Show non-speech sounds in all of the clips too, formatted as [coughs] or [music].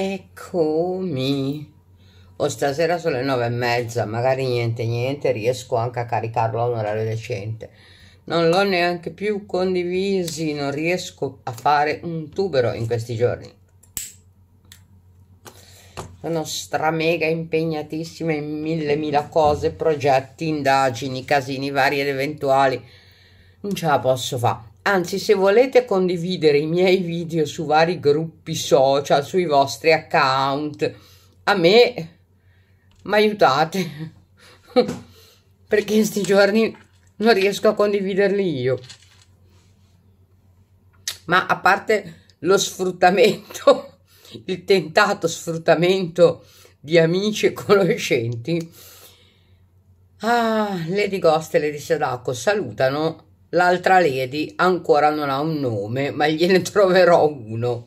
Eccomi. O oh, stasera sono le nove e mezza, magari niente niente, riesco anche a caricarlo a un orario decente. Non l'ho neanche più condivisi, non riesco a fare un tubero in questi giorni. Sono stramega impegnatissima in mille mila cose, progetti, indagini, casini vari ed eventuali. Non ce la posso fare Anzi, se volete condividere i miei video su vari gruppi social, sui vostri account, a me mi aiutate. [laughs] Perché in questi giorni non riesco a condividerli io. Ma a parte lo sfruttamento, [laughs] il tentato sfruttamento di amici e conoscenti, ah, Lady Ghost e Lady Sadako salutano L'altra lady ancora non ha un nome, ma gliene [laughs] troverò uno.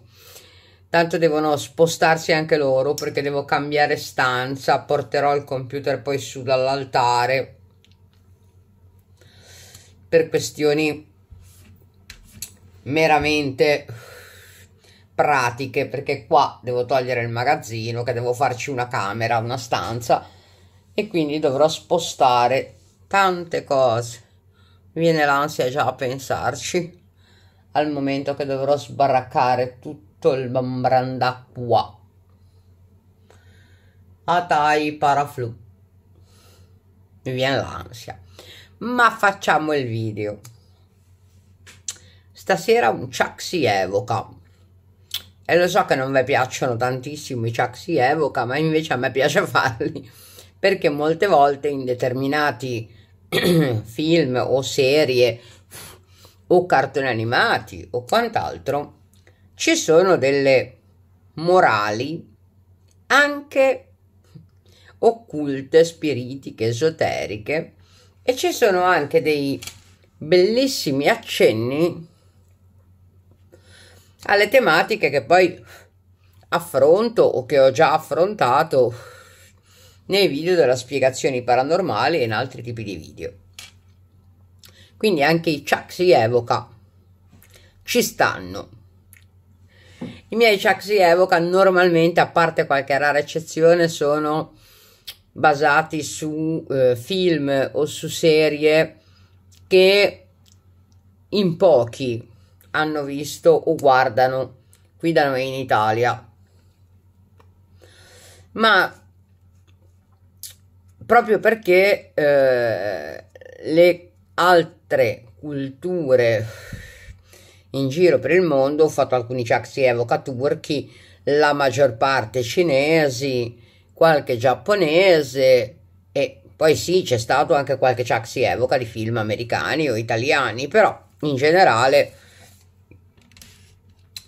Tanto devono spostarsi anche loro perché devo cambiare stanza, porterò il computer poi su dall'altare per questioni meramente pratiche perché qua devo togliere il magazzino che devo farci una camera, una stanza e quindi dovrò spostare tante cose. Viene l'ansia già a pensarci al momento che dovrò sbaraccare tutto il qua Atai ah, paraflu. Mi viene l'ansia. Ma facciamo il video. Stasera un Chuck si evoca. E lo so che non vi piacciono tantissimo i Chuck si evoca, ma invece a me piace farli. Perché molte volte in determinati [clears throat] film o serie o cartoni animati o quant'altro, ci sono delle morali anche occulte, spiritiche, esoteriche e ci sono anche dei bellissimi accenni alle tematiche che poi affronto o che ho già affrontato nei video della spiegazione paranormale e in altri tipi di video. Quindi anche i Chuck si evoca, ci stanno. I miei Chuck si evoca normalmente, a parte qualche rara eccezione, sono basati su eh, film o su serie che in pochi hanno visto o guardano qui da noi in Italia. Ma proprio perché eh, le altre culture in giro per il mondo ho fatto alcuni Jaxi Evoca turchi, la maggior parte cinesi, qualche giapponese e poi sì c'è stato anche qualche Jaxi Evoca di film americani o italiani, però in generale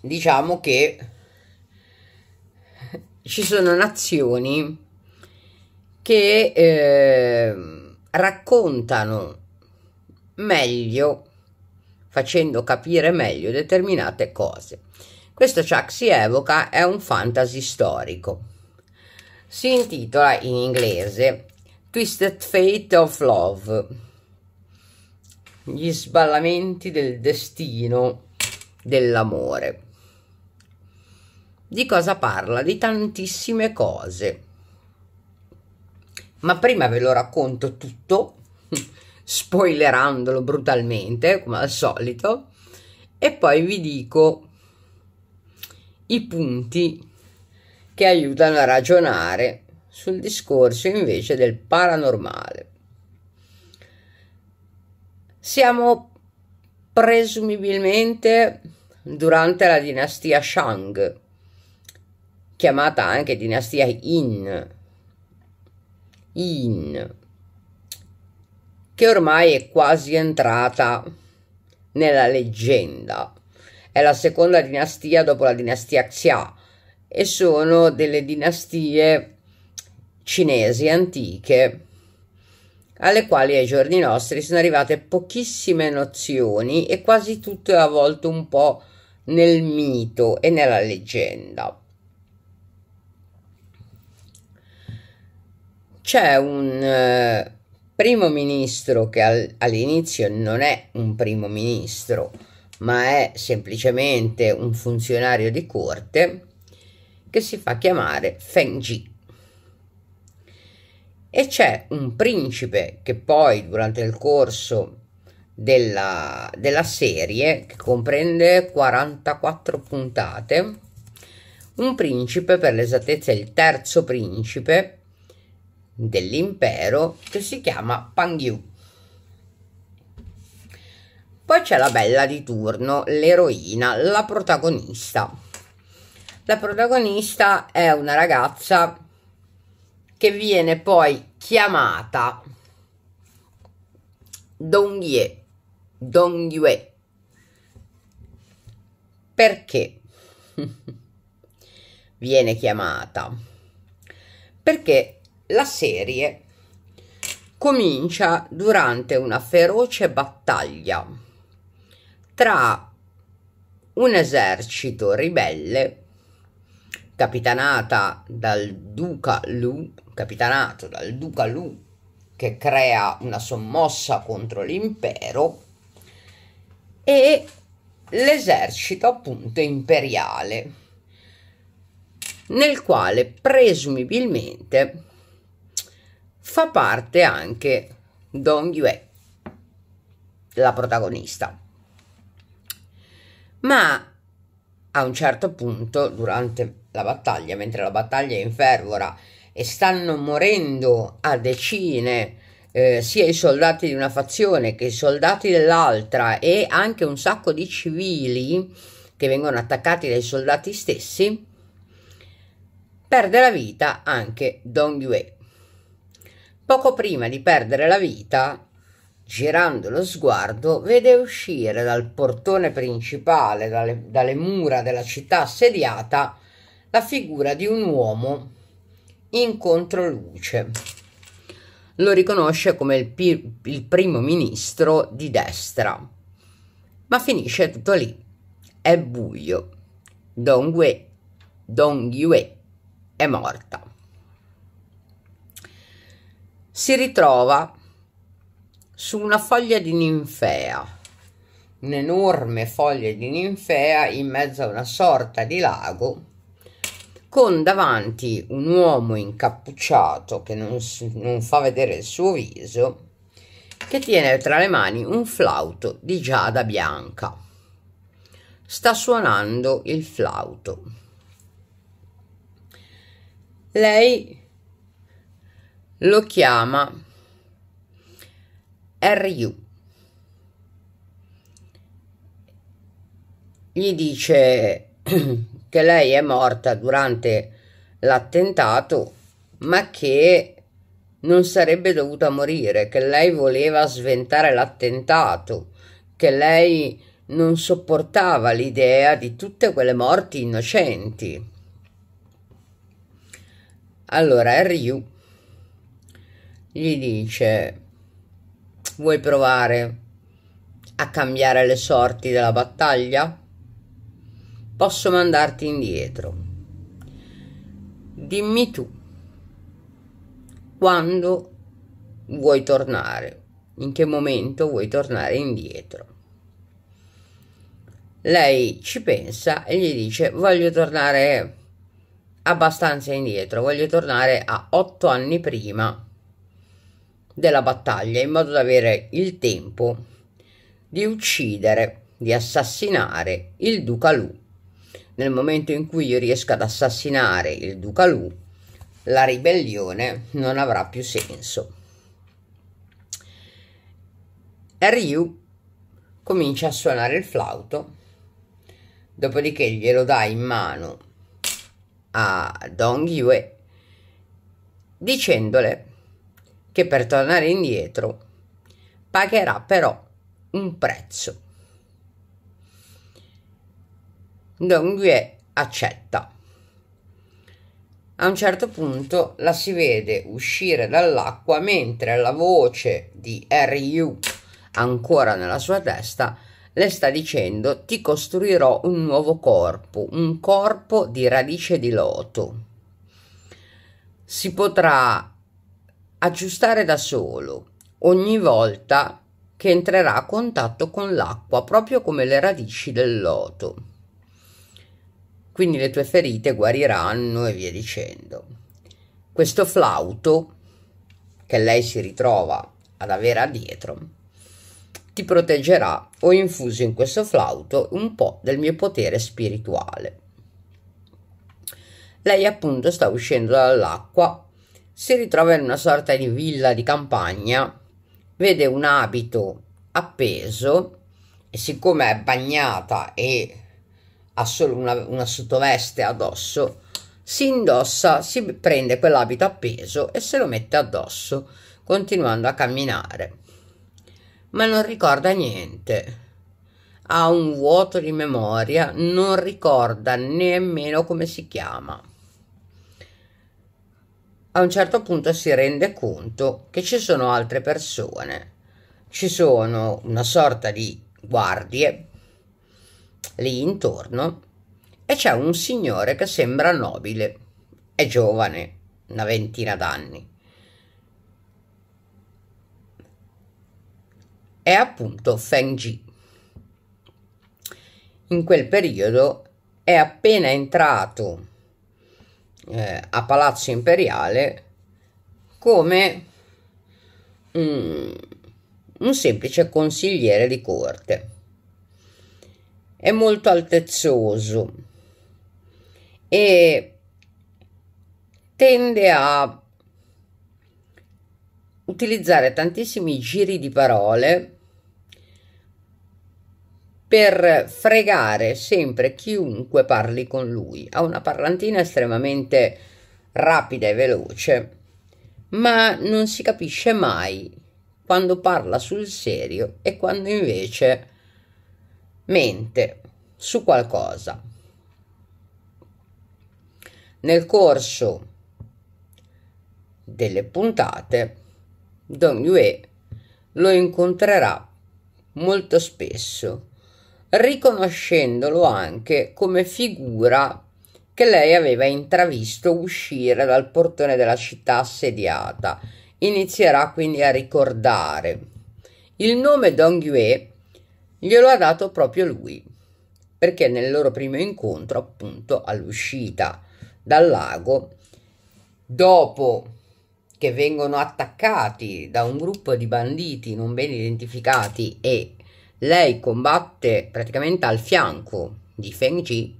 diciamo che ci sono nazioni che eh, raccontano meglio, facendo capire meglio determinate cose. Questo Chuck si evoca è un fantasy storico. Si intitola in inglese Twisted Fate of Love, gli sballamenti del destino dell'amore. Di cosa parla? Di tantissime cose ma prima ve lo racconto tutto, [laughs] spoilerandolo brutalmente, come al solito, e poi vi dico i punti che aiutano a ragionare sul discorso invece del paranormale. Siamo presumibilmente durante la dinastia Shang, chiamata anche dinastia Yin, in, che ormai è quasi entrata nella leggenda. È la seconda dinastia dopo la dinastia Xia e sono delle dinastie cinesi antiche alle quali ai giorni nostri sono arrivate pochissime nozioni e quasi tutto è avvolto un po' nel mito e nella leggenda. c'è un eh, primo ministro che all'inizio non è un primo ministro, ma è semplicemente un funzionario di corte che si fa chiamare Feng Ji. E c'è un principe che poi durante il corso della, della serie, che comprende 44 puntate, un principe, per l'esattezza il terzo principe, dell'impero che si chiama Pangyu. Poi c'è la bella di turno, l'eroina, la protagonista. La protagonista è una ragazza che viene poi chiamata Donghie, Donghie. Perché [laughs] viene chiamata? Perché la serie comincia durante una feroce battaglia tra un esercito ribelle capitanata dal duca Lu, capitanato dal duca Lu che crea una sommossa contro l'impero e l'esercito appunto imperiale nel quale presumibilmente fa parte anche Dong Yue, la protagonista. Ma a un certo punto, durante la battaglia, mentre la battaglia è in fervora e stanno morendo a decine eh, sia i soldati di una fazione che i soldati dell'altra e anche un sacco di civili che vengono attaccati dai soldati stessi, perde la vita anche Dong Yue, Poco prima di perdere la vita, girando lo sguardo, vede uscire dal portone principale, dalle, dalle mura della città assediata, la figura di un uomo in controluce. Lo riconosce come il, pi- il primo ministro di destra. Ma finisce tutto lì. È buio. Dong Yue, è morta si ritrova su una foglia di ninfea, un'enorme foglia di ninfea in mezzo a una sorta di lago con davanti un uomo incappucciato che non, non, fa vedere il suo viso, che tiene tra le mani un flauto di giada bianca. Sta suonando il flauto. Lei lo chiama R.U. Gli dice [clears throat] che lei è morta durante l'attentato, ma che non sarebbe dovuta morire, che lei voleva sventare l'attentato, che lei non sopportava l'idea di tutte quelle morti innocenti. Allora, Ryu gli dice vuoi provare a cambiare le sorti della battaglia? Posso mandarti indietro. Dimmi tu quando vuoi tornare, in che momento vuoi tornare indietro. Lei ci pensa e gli dice voglio tornare abbastanza indietro, voglio tornare a otto anni prima della battaglia in modo da avere il tempo di uccidere, di assassinare il duca Lu. Nel momento in cui io riesco ad assassinare il duca Lu, la ribellione non avrà più senso. Ryu comincia a suonare il flauto, dopodiché glielo dà in mano a Dong Yue dicendole che per tornare indietro pagherà però un prezzo. Donghue accetta. A un certo punto la si vede uscire dall'acqua mentre la voce di Ryu, ancora nella sua testa, le sta dicendo ti costruirò un nuovo corpo, un corpo di radice di loto. Si potrà aggiustare da solo ogni volta che entrerà a contatto con l'acqua, proprio come le radici del loto. Quindi le tue ferite guariranno e via dicendo. Questo flauto che lei si ritrova ad avere addietro ti proteggerà. Ho infuso in questo flauto un po' del mio potere spirituale. Lei appunto sta uscendo dall'acqua si ritrova in una sorta di villa di campagna, vede un abito appeso e siccome è bagnata e ha solo una, una sottoveste addosso, si indossa, si prende quell'abito appeso e se lo mette addosso, continuando a camminare. Ma non ricorda niente. Ha un vuoto di memoria, non ricorda nemmeno come si chiama a un certo punto si rende conto che ci sono altre persone, ci sono una sorta di guardie lì intorno e c'è un signore che sembra nobile, è giovane, una ventina d'anni. È appunto Feng Ji. In quel periodo è appena entrato eh, a Palazzo Imperiale come un, mm, un semplice consigliere di corte. È molto altezzoso e tende a utilizzare tantissimi giri di parole per fregare sempre chiunque parli con lui. Ha una parlantina estremamente rapida e veloce, ma non si capisce mai quando parla sul serio e quando invece mente su qualcosa. Nel corso delle puntate, Dong Yue lo incontrerà molto spesso riconoscendolo anche come figura che lei aveva intravisto uscire dal portone della città assediata. Inizierà quindi a ricordare. Il nome Dong Yue glielo ha dato proprio lui, perché nel loro primo incontro, appunto all'uscita dal lago, dopo che vengono attaccati da un gruppo di banditi non ben identificati e lei combatte praticamente al fianco di Feng Ji,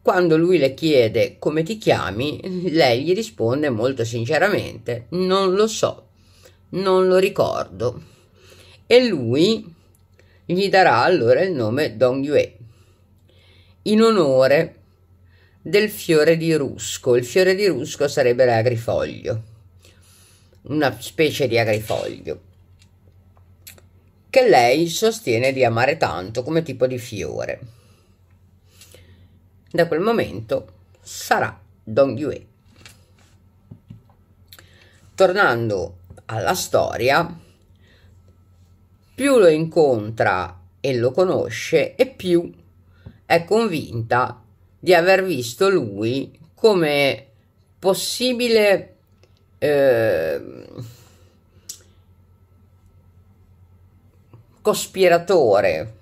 quando lui le chiede come ti chiami, lei gli risponde molto sinceramente, non lo so, non lo ricordo. E lui gli darà allora il nome Dong Yue, in onore del fiore di rusco. Il fiore di rusco sarebbe l'agrifoglio, una specie di agrifoglio che lei sostiene di amare tanto come tipo di fiore. Da quel momento sarà Dong Yue. Tornando alla storia, più lo incontra e lo conosce e più è convinta di aver visto lui come possibile eh, cospiratore,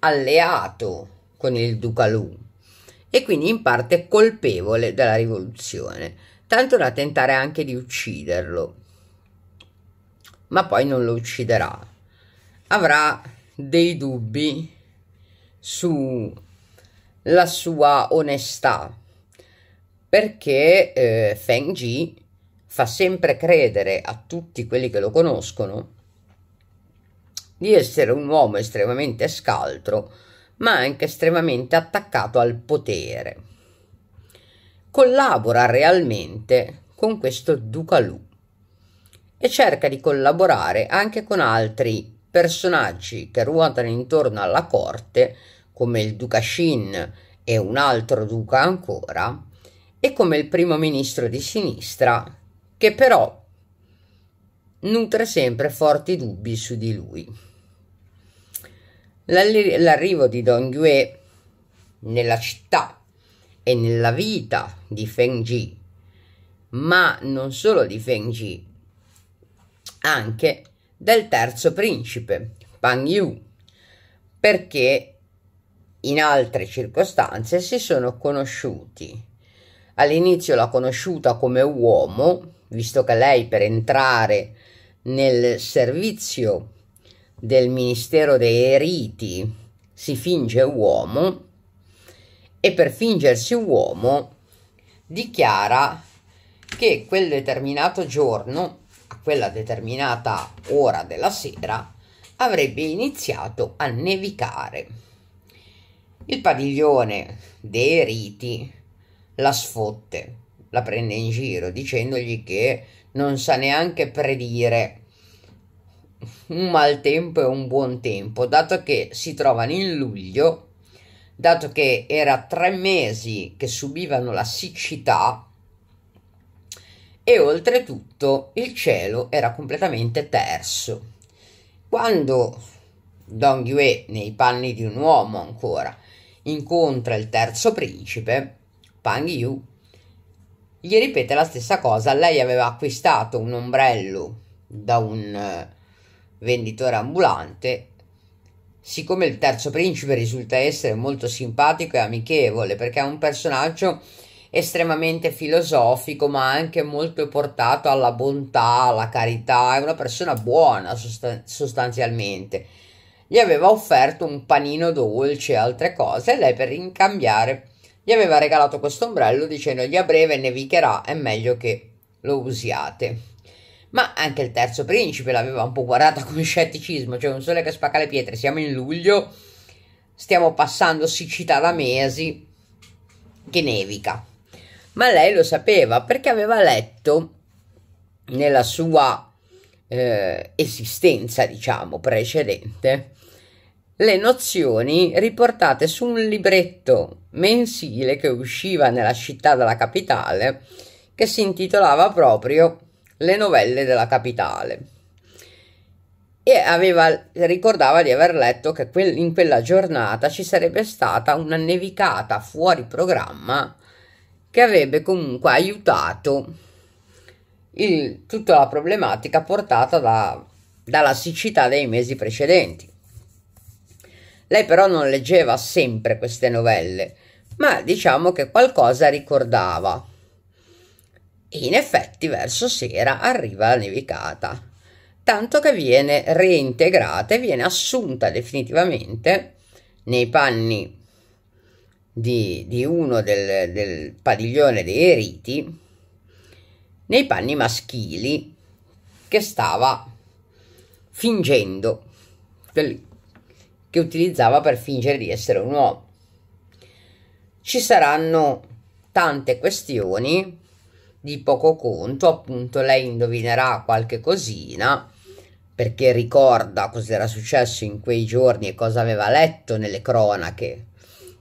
alleato con il duca Lu e quindi in parte colpevole della rivoluzione, tanto da tentare anche di ucciderlo, ma poi non lo ucciderà. Avrà dei dubbi sulla sua onestà, perché eh, Feng Ji fa sempre credere a tutti quelli che lo conoscono di essere un uomo estremamente scaltro, ma anche estremamente attaccato al potere. Collabora realmente con questo Duca Lu e cerca di collaborare anche con altri personaggi che ruotano intorno alla corte, come il duca Shin e un altro duca ancora, e come il primo ministro di sinistra, che però nutre sempre forti dubbi su di lui. L'arrivo di Don Yue nella città e nella vita di Feng Ji, ma non solo di Feng Ji, anche del terzo principe, Pang Yu, perché in altre circostanze si sono conosciuti. All'inizio l'ha conosciuta come uomo, visto che lei per entrare nel servizio del Ministero dei Riti si finge uomo e per fingersi uomo dichiara che quel determinato giorno, a quella determinata ora della sera, avrebbe iniziato a nevicare. Il padiglione dei riti la sfotte, la prende in giro dicendogli che non sa neanche predire un maltempo e un buon tempo, dato che si trovano in luglio, dato che era tre mesi che subivano la siccità e oltretutto il cielo era completamente terso. Quando Don Yue, nei panni di un uomo ancora, incontra il terzo principe, Pang Yu, gli ripete la stessa cosa. Lei aveva acquistato un ombrello da un eh, venditore ambulante. Siccome il terzo principe risulta essere molto simpatico e amichevole, perché è un personaggio estremamente filosofico, ma anche molto portato alla bontà, alla carità, è una persona buona sostanzialmente. Gli aveva offerto un panino dolce e altre cose, e lei per ricambiare gli aveva regalato questo ombrello dicendogli a breve nevicherà, è meglio che lo usiate. Ma anche il terzo principe l'aveva un po' guardata con scetticismo, cioè un sole che spacca le pietre, siamo in luglio, stiamo passando siccità da mesi, che nevica. Ma lei lo sapeva perché aveva letto nella sua eh, esistenza, diciamo, precedente, le nozioni riportate su un libretto mensile che usciva nella città della capitale che si intitolava proprio le novelle della capitale e aveva, ricordava di aver letto che quel, in quella giornata ci sarebbe stata una nevicata fuori programma che avrebbe comunque aiutato il, tutta la problematica portata da, dalla siccità dei mesi precedenti. Lei però non leggeva sempre queste novelle, ma diciamo che qualcosa ricordava. E in effetti verso sera arriva la nevicata, tanto che viene reintegrata e viene assunta definitivamente nei panni di, di uno del, del padiglione dei riti, nei panni maschili che stava fingendo, che utilizzava per fingere di essere un uomo. Ci saranno tante questioni di poco conto, appunto lei indovinerà qualche cosina perché ricorda cosa era successo in quei giorni e cosa aveva letto nelle cronache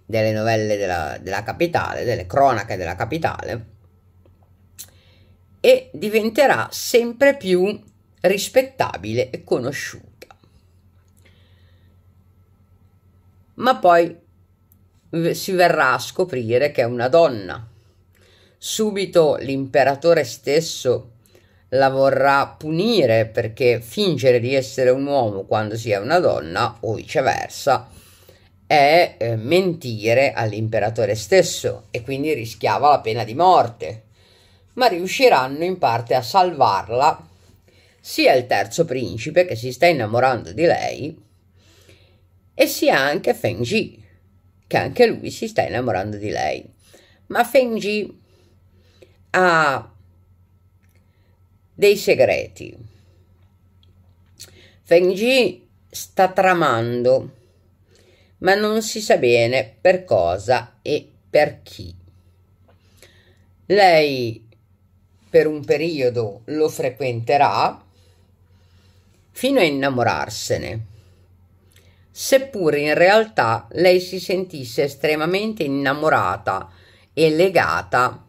delle novelle della, della capitale, delle cronache della capitale, e diventerà sempre più rispettabile e conosciuta. Ma poi si verrà a scoprire che è una donna Subito l'imperatore stesso la vorrà punire perché fingere di essere un uomo quando si è una donna o viceversa è eh, mentire all'imperatore stesso e quindi rischiava la pena di morte. Ma riusciranno in parte a salvarla sia il terzo principe che si sta innamorando di lei e sia anche Feng Ji che anche lui si sta innamorando di lei. Ma Feng Ji ha dei segreti. Feng Ji sta tramando, ma non si sa bene per cosa e per chi. Lei per un periodo lo frequenterà fino a innamorarsene, Seppure in realtà lei si sentisse estremamente innamorata e legata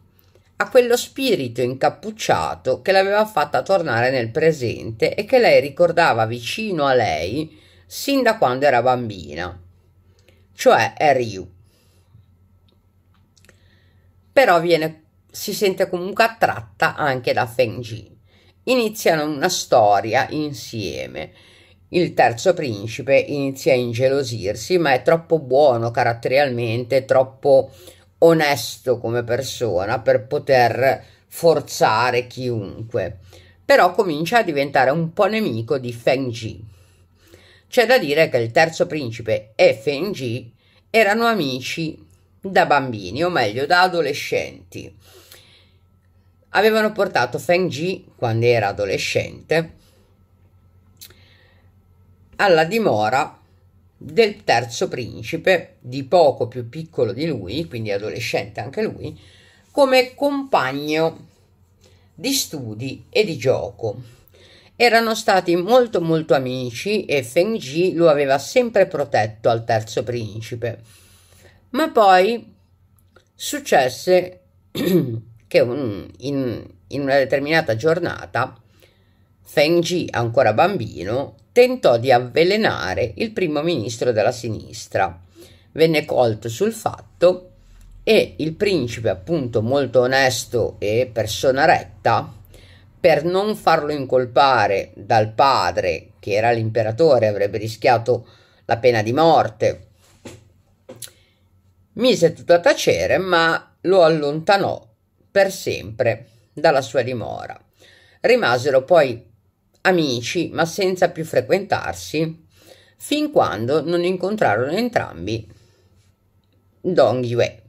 a quello spirito incappucciato che l'aveva fatta tornare nel presente e che lei ricordava vicino a lei sin da quando era bambina, cioè Ryu. Però viene, si sente comunque attratta anche da Feng Jin. Iniziano una storia insieme. Il terzo principe inizia a ingelosirsi, ma è troppo buono caratterialmente, troppo onesto come persona per poter forzare chiunque, però comincia a diventare un po' nemico di Feng Ji. C'è da dire che il terzo principe e Feng Ji erano amici da bambini, o meglio da adolescenti. Avevano portato Feng Ji, quando era adolescente, alla dimora del terzo principe, di poco più piccolo di lui, quindi adolescente anche lui, come compagno di studi e di gioco. Erano stati molto molto amici e Feng Ji lo aveva sempre protetto al terzo principe. Ma poi successe [clears throat] che un, in, in una determinata giornata Feng Ji, ancora bambino, tentò di avvelenare il primo ministro della sinistra. Venne colto sul fatto e il principe, appunto molto onesto e persona retta, per non farlo incolpare dal padre, che era l'imperatore, avrebbe rischiato la pena di morte, mise tutto a tacere, ma lo allontanò per sempre dalla sua dimora. Rimasero poi amici ma senza più frequentarsi, fin quando non incontrarono entrambi Dong Yue.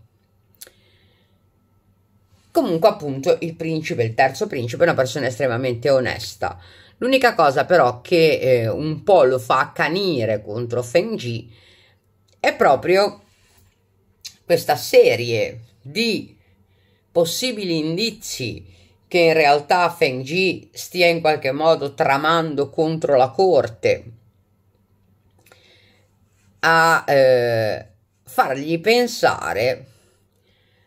Comunque appunto il principe, il terzo principe, è una persona estremamente onesta. L'unica cosa però che eh, un po' lo fa accanire contro Feng Fengji è proprio questa serie di possibili indizi che in realtà Feng Ji stia in qualche modo tramando contro la corte a eh, fargli pensare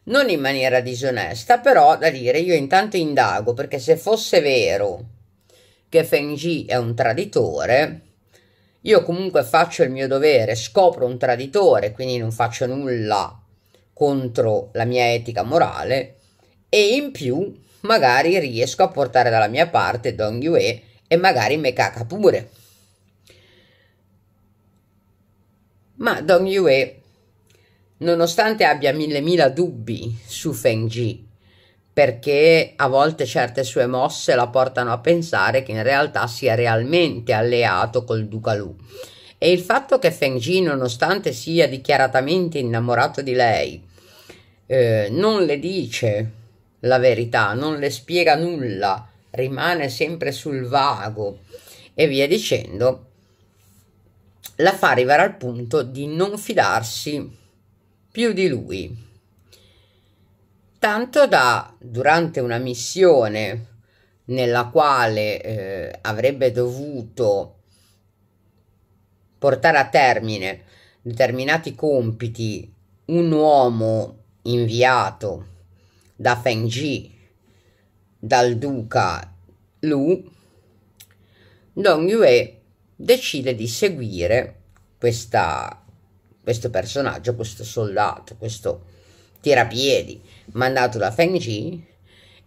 non in maniera disonesta, però da dire io intanto indago perché se fosse vero che Feng Ji è un traditore, io comunque faccio il mio dovere, scopro un traditore, quindi non faccio nulla contro la mia etica morale e in più magari riesco a portare dalla mia parte Don Yue e magari me caca pure. Ma Dong Yue, nonostante abbia mille mila dubbi su Feng Ji, perché a volte certe sue mosse la portano a pensare che in realtà sia realmente alleato col Duca Lu. E il fatto che Feng Ji, nonostante sia dichiaratamente innamorato di lei, eh, non le dice la verità, non le spiega nulla, rimane sempre sul vago e via dicendo, la fa arrivare al punto di non fidarsi più di lui. Tanto da, durante una missione nella quale eh, avrebbe dovuto portare a termine determinati compiti un uomo inviato da Feng Ji dal duca Lu, Dong Yue decide di seguire questa, questo personaggio, questo soldato, questo tirapiedi mandato da Feng Ji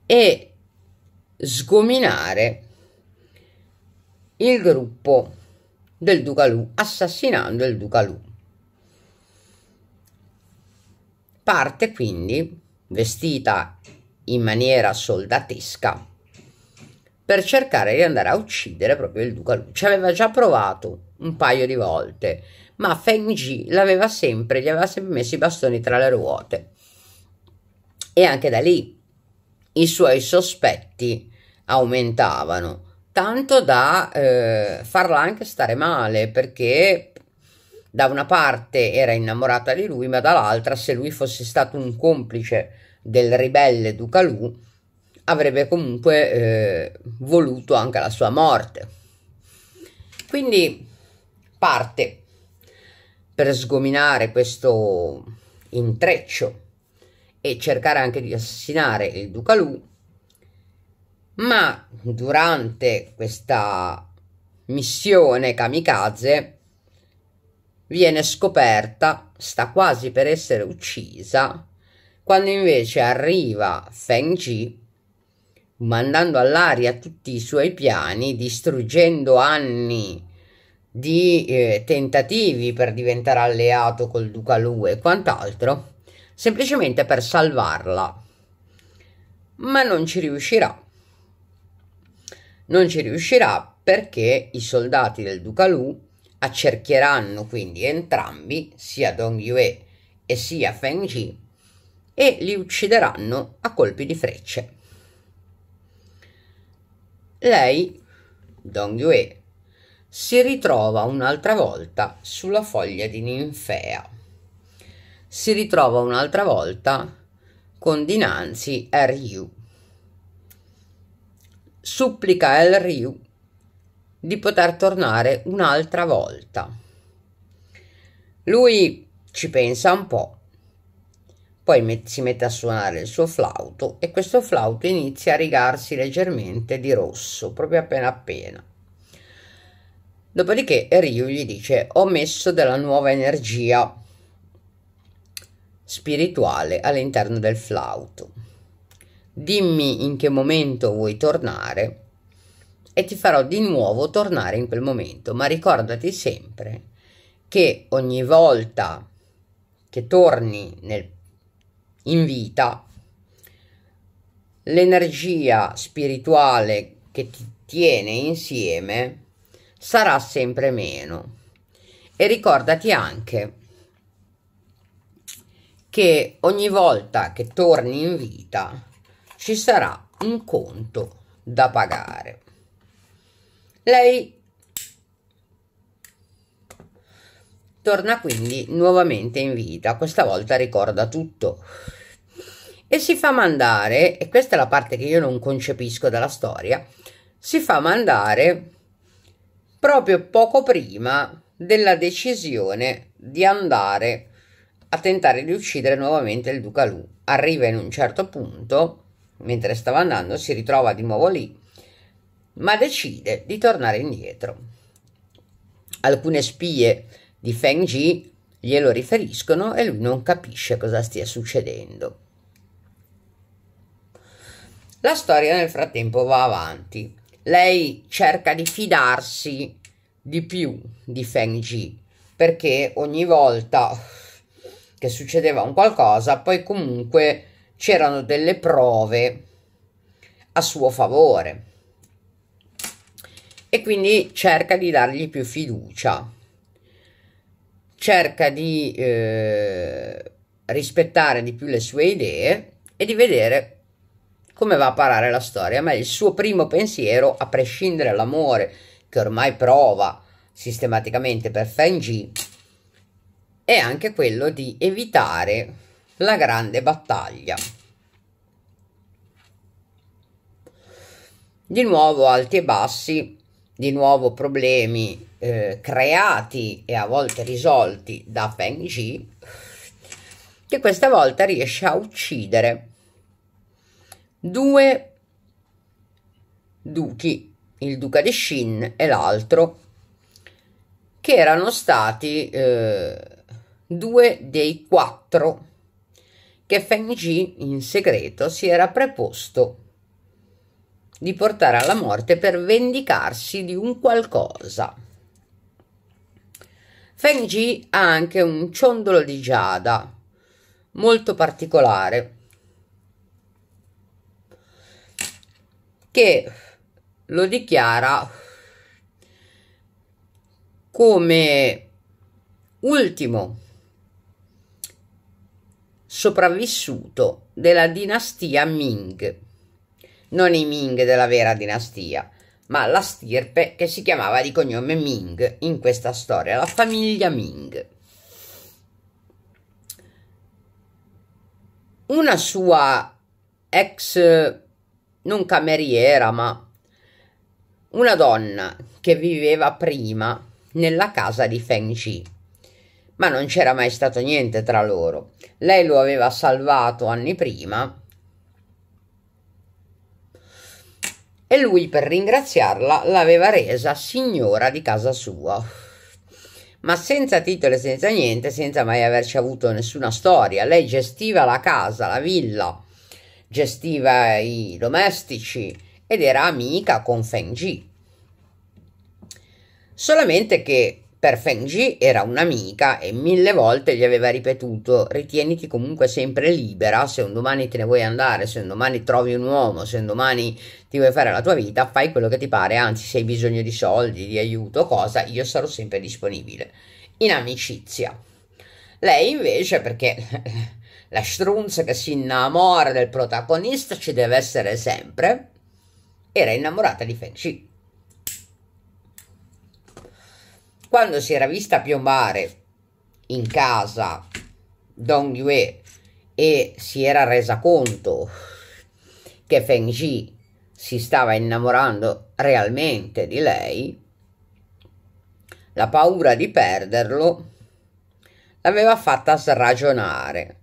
e sgominare il gruppo del duca Lu, assassinando il duca Lu. Parte quindi vestita in maniera soldatesca per cercare di andare a uccidere proprio il duca Lu. Ci aveva già provato un paio di volte, ma Feng Ji l'aveva sempre, gli aveva sempre messo i bastoni tra le ruote. E anche da lì i suoi sospetti aumentavano, tanto da eh, farla anche stare male, perché da una parte era innamorata di lui, ma dall'altra se lui fosse stato un complice del ribelle Ducalù avrebbe comunque eh, voluto anche la sua morte. Quindi parte per sgominare questo intreccio e cercare anche di assassinare il Ducalù, ma durante questa missione kamikaze viene scoperta, sta quasi per essere uccisa, quando invece arriva Feng Ji, mandando all'aria tutti i suoi piani, distruggendo anni di eh, tentativi per diventare alleato col Duca Lu e quant'altro, semplicemente per salvarla. Ma non ci riuscirà. Non ci riuscirà perché i soldati del Duca Lu accercheranno quindi entrambi, sia Dong Yue e sia Feng Ji, e li uccideranno a colpi di frecce. Lei, Dong Yue, si ritrova un'altra volta sulla foglia di ninfea. Si ritrova un'altra volta con dinanzi a Ryu. Supplica al Ryu di poter tornare un'altra volta. Lui ci pensa un po' Poi met- si mette a suonare il suo flauto e questo flauto inizia a rigarsi leggermente di rosso, proprio appena appena. Dopodiché Ryu gli dice ho messo della nuova energia spirituale all'interno del flauto. Dimmi in che momento vuoi tornare e ti farò di nuovo tornare in quel momento, ma ricordati sempre che ogni volta che torni nel in vita. L'energia spirituale che ti tiene insieme sarà sempre meno. E ricordati anche che ogni volta che torni in vita ci sarà un conto da pagare. Lei Torna quindi nuovamente in vita, questa volta ricorda tutto. E si fa mandare, e questa è la parte che io non concepisco dalla storia, si fa mandare proprio poco prima della decisione di andare a tentare di uccidere nuovamente il duca Lu. Arriva in un certo punto, mentre stava andando, si ritrova di nuovo lì, ma decide di tornare indietro. Alcune spie di Feng Ji glielo riferiscono e lui non capisce cosa stia succedendo. La storia nel frattempo va avanti. Lei cerca di fidarsi di più di Feng Ji perché ogni volta che succedeva un qualcosa, poi comunque c'erano delle prove a suo favore e quindi cerca di dargli più fiducia cerca di eh, rispettare di più le sue idee e di vedere come va a parare la storia, ma il suo primo pensiero, a prescindere dall'amore che ormai prova sistematicamente per Feng è anche quello di evitare la grande battaglia. Di nuovo alti e bassi di nuovo problemi eh, creati e a volte risolti da Feng Ji, che questa volta riesce a uccidere due duchi, il duca di Shin e l'altro, che erano stati eh, due dei quattro che Feng Ji in segreto si era preposto di portare alla morte per vendicarsi di un qualcosa. Feng Ji ha anche un ciondolo di giada molto particolare che lo dichiara come ultimo sopravvissuto della dinastia Ming non i Ming della vera dinastia, ma la stirpe che si chiamava di cognome Ming in questa storia, la famiglia Ming. Una sua ex, non cameriera, ma una donna che viveva prima nella casa di Feng Shi, ma non c'era mai stato niente tra loro. Lei lo aveva salvato anni prima e lui per ringraziarla l'aveva resa signora di casa sua. Ma senza titolo e senza niente, senza mai averci avuto nessuna storia, lei gestiva la casa, la villa, gestiva i domestici ed era amica con Feng Ji. Solamente che per Feng era un'amica e mille volte gli aveva ripetuto ritieniti comunque sempre libera, se un domani te ne vuoi andare, se un domani trovi un uomo, se un domani ti vuoi fare la tua vita, fai quello che ti pare, anzi se hai bisogno di soldi, di aiuto, cosa, io sarò sempre disponibile. In amicizia. Lei invece perché [laughs] la strunza che si innamora del protagonista ci deve essere sempre, era innamorata di Feng quando si era vista piombare in casa Dong Yue e si era resa conto che Feng Ji si stava innamorando realmente di lei, la paura di perderlo l'aveva fatta sragionare.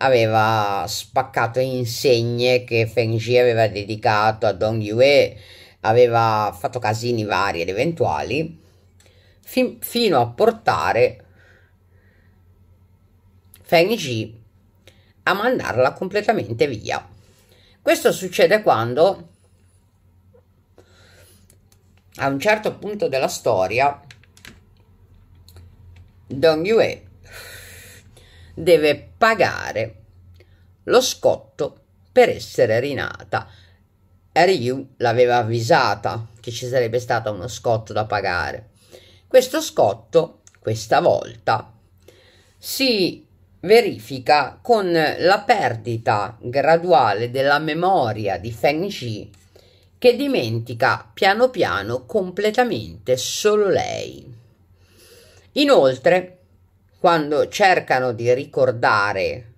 Aveva spaccato insegne che Feng Ji aveva dedicato a Dong Yue, aveva fatto casini vari ed eventuali fi- fino a portare Feng Ji a mandarla completamente via. Questo succede quando a un certo punto della storia Dong Yue deve pagare lo scotto per essere rinata. Ryu l'aveva avvisata che ci sarebbe stato uno scotto da pagare. Questo scotto, questa volta, si verifica con la perdita graduale della memoria di Feng Shi che dimentica piano piano completamente solo lei. Inoltre, quando cercano di ricordare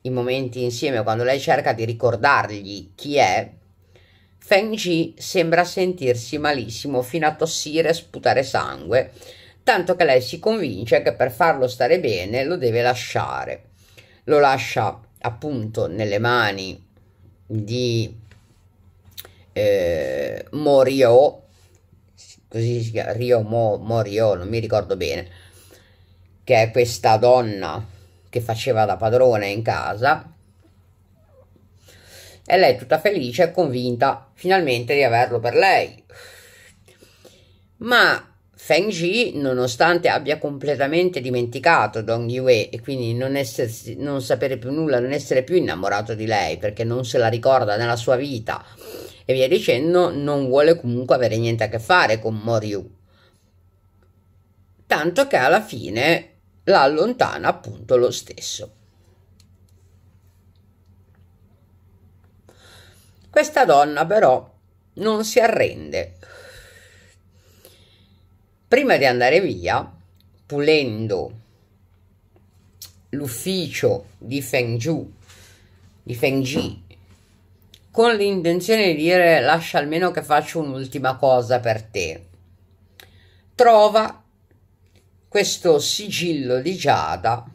i momenti insieme, quando lei cerca di ricordargli chi è, Feng Ji sembra sentirsi malissimo fino a tossire e sputare sangue, tanto che lei si convince che per farlo stare bene lo deve lasciare. Lo lascia appunto nelle mani di eh, Morio, così si chiama, Rio Mo, Morio, non mi ricordo bene, che è questa donna che faceva da padrona in casa, e lei è tutta felice e convinta finalmente di averlo per lei. Ma Feng Ji, nonostante abbia completamente dimenticato Dong Yue e quindi non, essersi, non sapere più nulla, non essere più innamorato di lei perché non se la ricorda nella sua vita e via dicendo, non vuole comunque avere niente a che fare con Moriu. Tanto che alla fine la allontana appunto lo stesso. Questa donna però non si arrende. Prima di andare via, pulendo l'ufficio di Feng Ju, di Feng Ji, con l'intenzione di dire lascia almeno che faccio un'ultima cosa per te, trova questo sigillo di Giada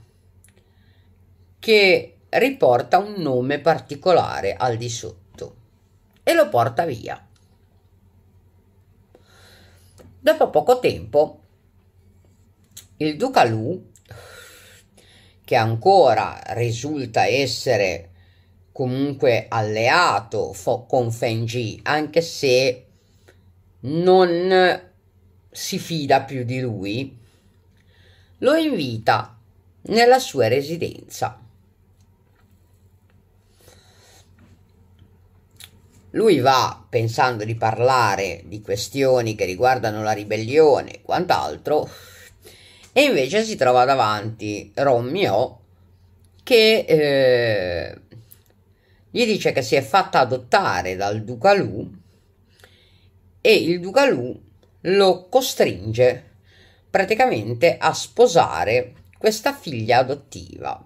che riporta un nome particolare al di sotto e lo porta via. Dopo poco tempo, il duca Lu, che ancora risulta essere comunque alleato con Feng Fengi, anche se non si fida più di lui, lo invita nella sua residenza. Lui va pensando di parlare di questioni che riguardano la ribellione e quant'altro, e invece si trova davanti Romeo che eh, gli dice che si è fatta adottare dal Duca Lu e il Duca Lu lo costringe praticamente a sposare questa figlia adottiva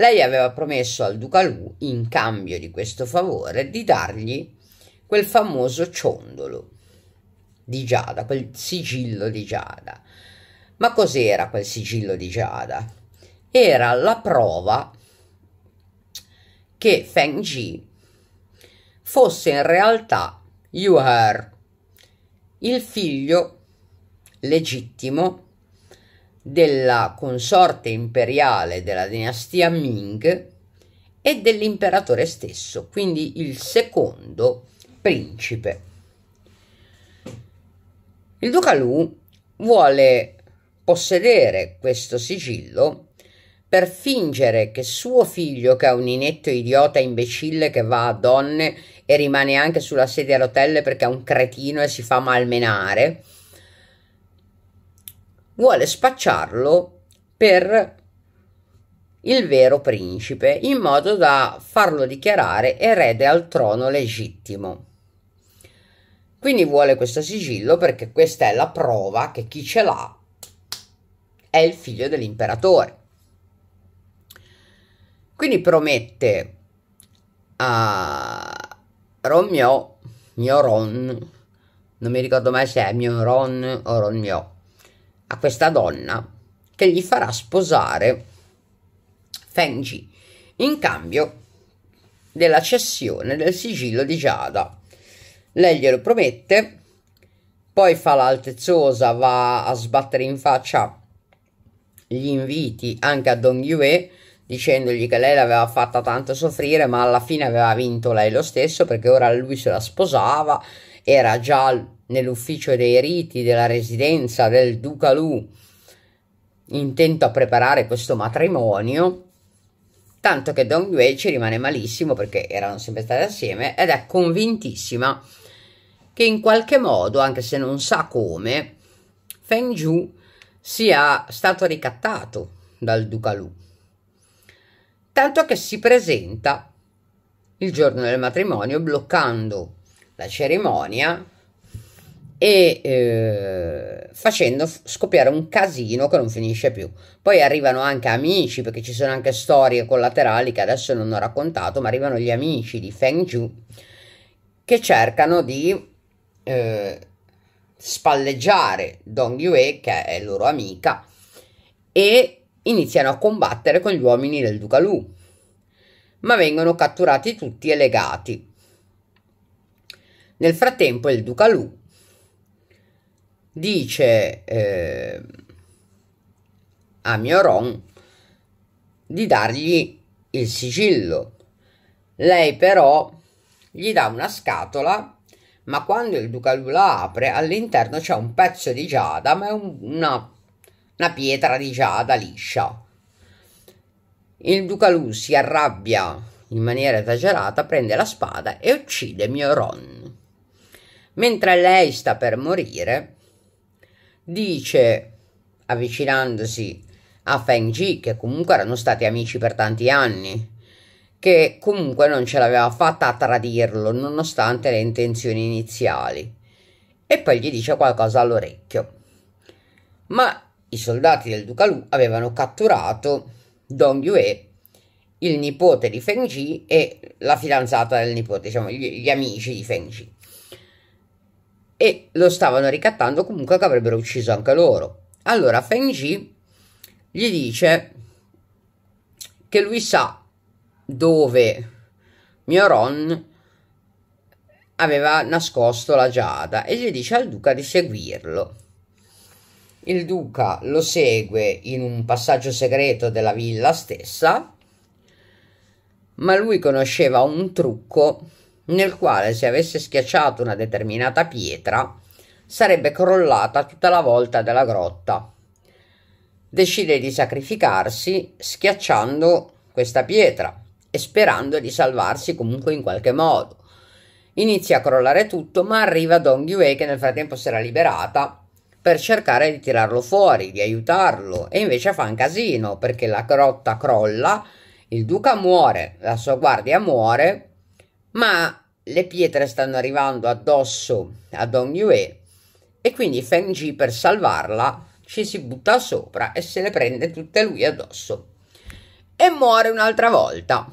lei aveva promesso al duca Lu, in cambio di questo favore, di dargli quel famoso ciondolo di giada, quel sigillo di giada. Ma cos'era quel sigillo di giada? Era la prova che Feng Ji fosse in realtà Yu Yuher, il figlio legittimo della consorte imperiale della dinastia Ming e dell'imperatore stesso, quindi il secondo principe. Il duca Lu vuole possedere questo sigillo per fingere che suo figlio, che è un inetto idiota imbecille che va a donne e rimane anche sulla sedia a rotelle perché è un cretino e si fa malmenare, vuole spacciarlo per il vero principe, in modo da farlo dichiarare erede al trono legittimo. Quindi vuole questo sigillo perché questa è la prova che chi ce l'ha è il figlio dell'imperatore. Quindi promette a Romeo, mio Ron, non mi ricordo mai se è mio Ron o Romeo, a questa donna che gli farà sposare Fengi in cambio della cessione del sigillo di Giada. Lei glielo promette, poi fa l'altezzosa, va a sbattere in faccia gli inviti anche a Dong Yue dicendogli che lei l'aveva fatta tanto soffrire ma alla fine aveva vinto lei lo stesso perché ora lui se la sposava, era già nell'ufficio dei riti della residenza del duca Lu, intento a preparare questo matrimonio, tanto che Dong Yue ci rimane malissimo perché erano sempre stati assieme ed è convintissima che in qualche modo, anche se non sa come, Feng Zhu sia stato ricattato dal duca Lu. Tanto che si presenta il giorno del matrimonio bloccando la cerimonia e eh, facendo scoppiare un casino che non finisce più. Poi arrivano anche amici, perché ci sono anche storie collaterali che adesso non ho raccontato, ma arrivano gli amici di Feng Zhu che cercano di eh, spalleggiare Dong Yue, che è loro amica, e iniziano a combattere con gli uomini del Duca Lu, ma vengono catturati tutti e legati. Nel frattempo il Duca Lu dice eh, a Mioron di dargli il sigillo. Lei però gli dà una scatola, ma quando il Ducalù la apre, all'interno c'è un pezzo di giada, ma è un, una, una pietra di giada liscia. Il Ducalù si arrabbia in maniera esagerata, prende la spada e uccide Mioron. Mentre lei sta per morire, dice, avvicinandosi a Feng Ji, che comunque erano stati amici per tanti anni, che comunque non ce l'aveva fatta a tradirlo, nonostante le intenzioni iniziali. E poi gli dice qualcosa all'orecchio. Ma i soldati del Duca Lu avevano catturato Dong Yue, il nipote di Feng Ji e la fidanzata del nipote, diciamo gli, gli amici di Feng Ji e lo stavano ricattando comunque che avrebbero ucciso anche loro. Allora Feng Ji gli dice che lui sa dove Mioron aveva nascosto la giada e gli dice al duca di seguirlo. Il duca lo segue in un passaggio segreto della villa stessa, ma lui conosceva un trucco nel quale se avesse schiacciato una determinata pietra sarebbe crollata tutta la volta della grotta. Decide di sacrificarsi schiacciando questa pietra e sperando di salvarsi comunque in qualche modo. Inizia a crollare tutto, ma arriva Dong Yue che nel frattempo si era liberata per cercare di tirarlo fuori, di aiutarlo, e invece fa un casino perché la grotta crolla, il duca muore, la sua guardia muore, ma le pietre stanno arrivando addosso a Dong Yue e quindi Feng Ji per salvarla ci si butta sopra e se le prende tutte lui addosso e muore un'altra volta.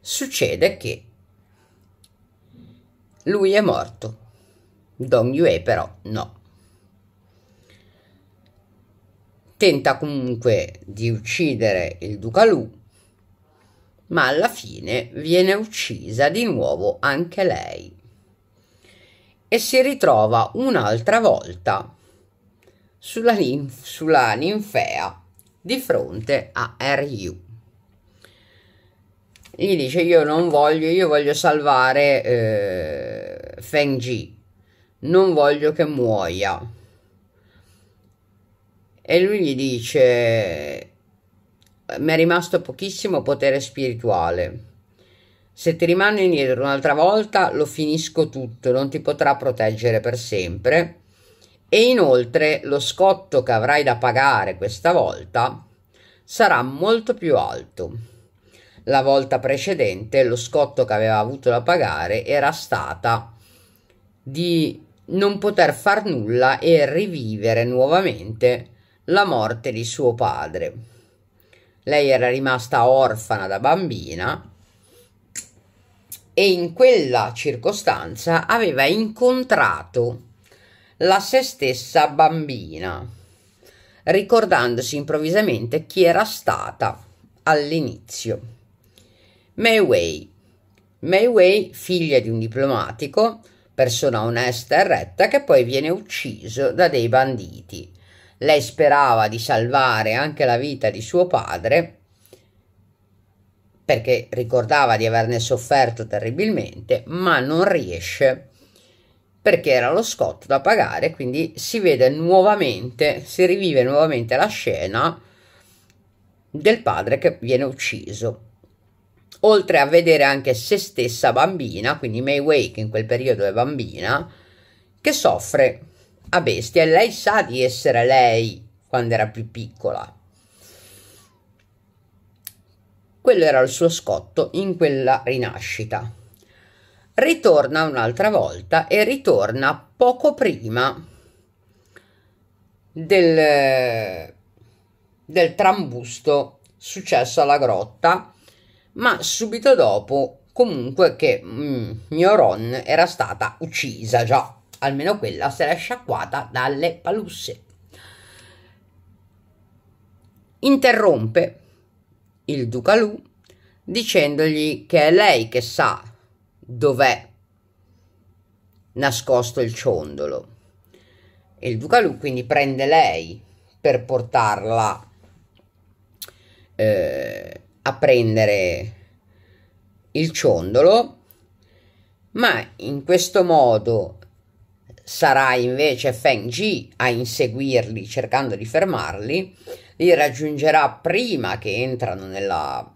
Succede che lui è morto, Dong Yue però no. Tenta comunque di uccidere il Duca Lu ma alla fine viene uccisa di nuovo anche lei e si ritrova un'altra volta sulla, ninf- sulla ninfea di fronte a Ryu. Gli dice io non voglio, io voglio salvare eh, Feng Ji, non voglio che muoia. E lui gli dice mi è rimasto pochissimo potere spirituale. Se ti rimane indietro un'altra volta lo finisco tutto, non ti potrà proteggere per sempre. E inoltre lo scotto che avrai da pagare questa volta sarà molto più alto. La volta precedente lo scotto che aveva avuto da pagare era stata di non poter far nulla e rivivere nuovamente la morte di suo padre lei era rimasta orfana da bambina e in quella circostanza aveva incontrato la se stessa bambina, ricordandosi improvvisamente chi era stata all'inizio. Mei Wei. Mei Wei, figlia di un diplomatico, persona onesta e retta, che poi viene ucciso da dei banditi lei sperava di salvare anche la vita di suo padre, perché ricordava di averne sofferto terribilmente, ma non riesce perché era lo scotto da pagare, quindi si vede nuovamente, si rivive nuovamente la scena del padre che viene ucciso. Oltre a vedere anche se stessa bambina, quindi May Wake in quel periodo è bambina, che soffre a ah, bestia e lei sa di essere lei quando era più piccola. Quello era il suo scotto in quella rinascita. Ritorna un'altra volta e ritorna poco prima del, del trambusto successo alla grotta, ma subito dopo comunque che mm, Mioron era stata uccisa già almeno quella sarà sciacquata dalle palusse. Interrompe il Ducalù dicendogli che è lei che sa dov'è nascosto il ciondolo. Il Ducalù quindi prende lei per portarla eh, a prendere il ciondolo, ma in questo modo sarà invece Feng Ji a inseguirli cercando di fermarli, li raggiungerà prima che entrano nella,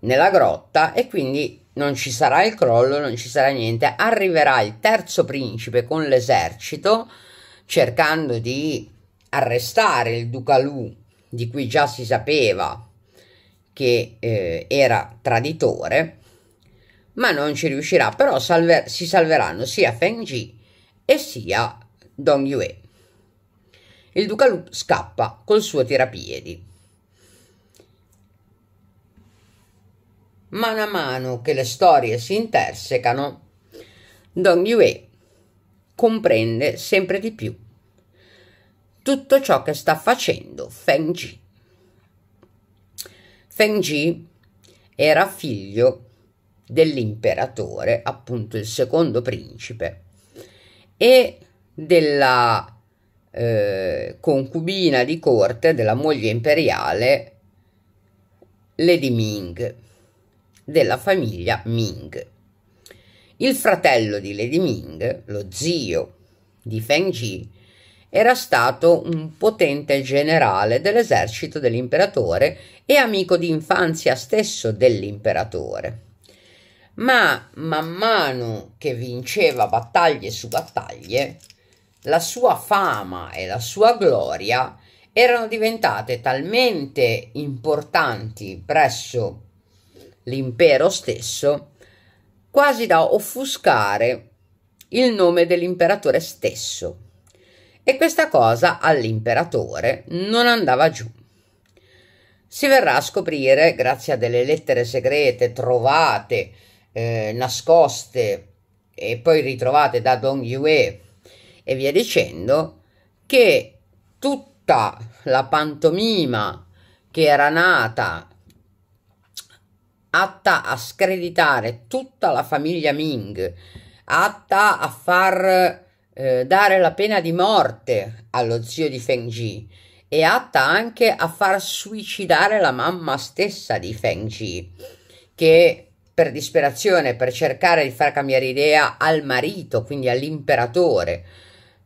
nella grotta e quindi non ci sarà il crollo, non ci sarà niente. Arriverà il terzo principe con l'esercito cercando di arrestare il duca Lu di cui già si sapeva che eh, era traditore ma non ci riuscirà, però salve- si salveranno sia Feng Ji e sia Dong Yue. Il duca Lu scappa col suo tirapiedi. Man mano che le storie si intersecano, Dong Yue comprende sempre di più tutto ciò che sta facendo Feng Ji. Feng Ji era figlio dell'imperatore, appunto il secondo principe, e della eh, concubina di corte, della moglie imperiale, Lady Ming, della famiglia Ming. Il fratello di Lady Ming, lo zio di Feng Ji, era stato un potente generale dell'esercito dell'imperatore e amico di infanzia stesso dell'imperatore ma man mano che vinceva battaglie su battaglie, la sua fama e la sua gloria erano diventate talmente importanti presso l'impero stesso, quasi da offuscare il nome dell'imperatore stesso. E questa cosa all'imperatore non andava giù. Si verrà a scoprire, grazie a delle lettere segrete trovate eh, nascoste e poi ritrovate da Dong Yue e via dicendo, che tutta la pantomima che era nata atta a screditare tutta la famiglia Ming, atta a far eh, dare la pena di morte allo zio di Feng Ji e atta anche a far suicidare la mamma stessa di Feng Ji, che per disperazione, per cercare di far cambiare idea al marito, quindi all'imperatore,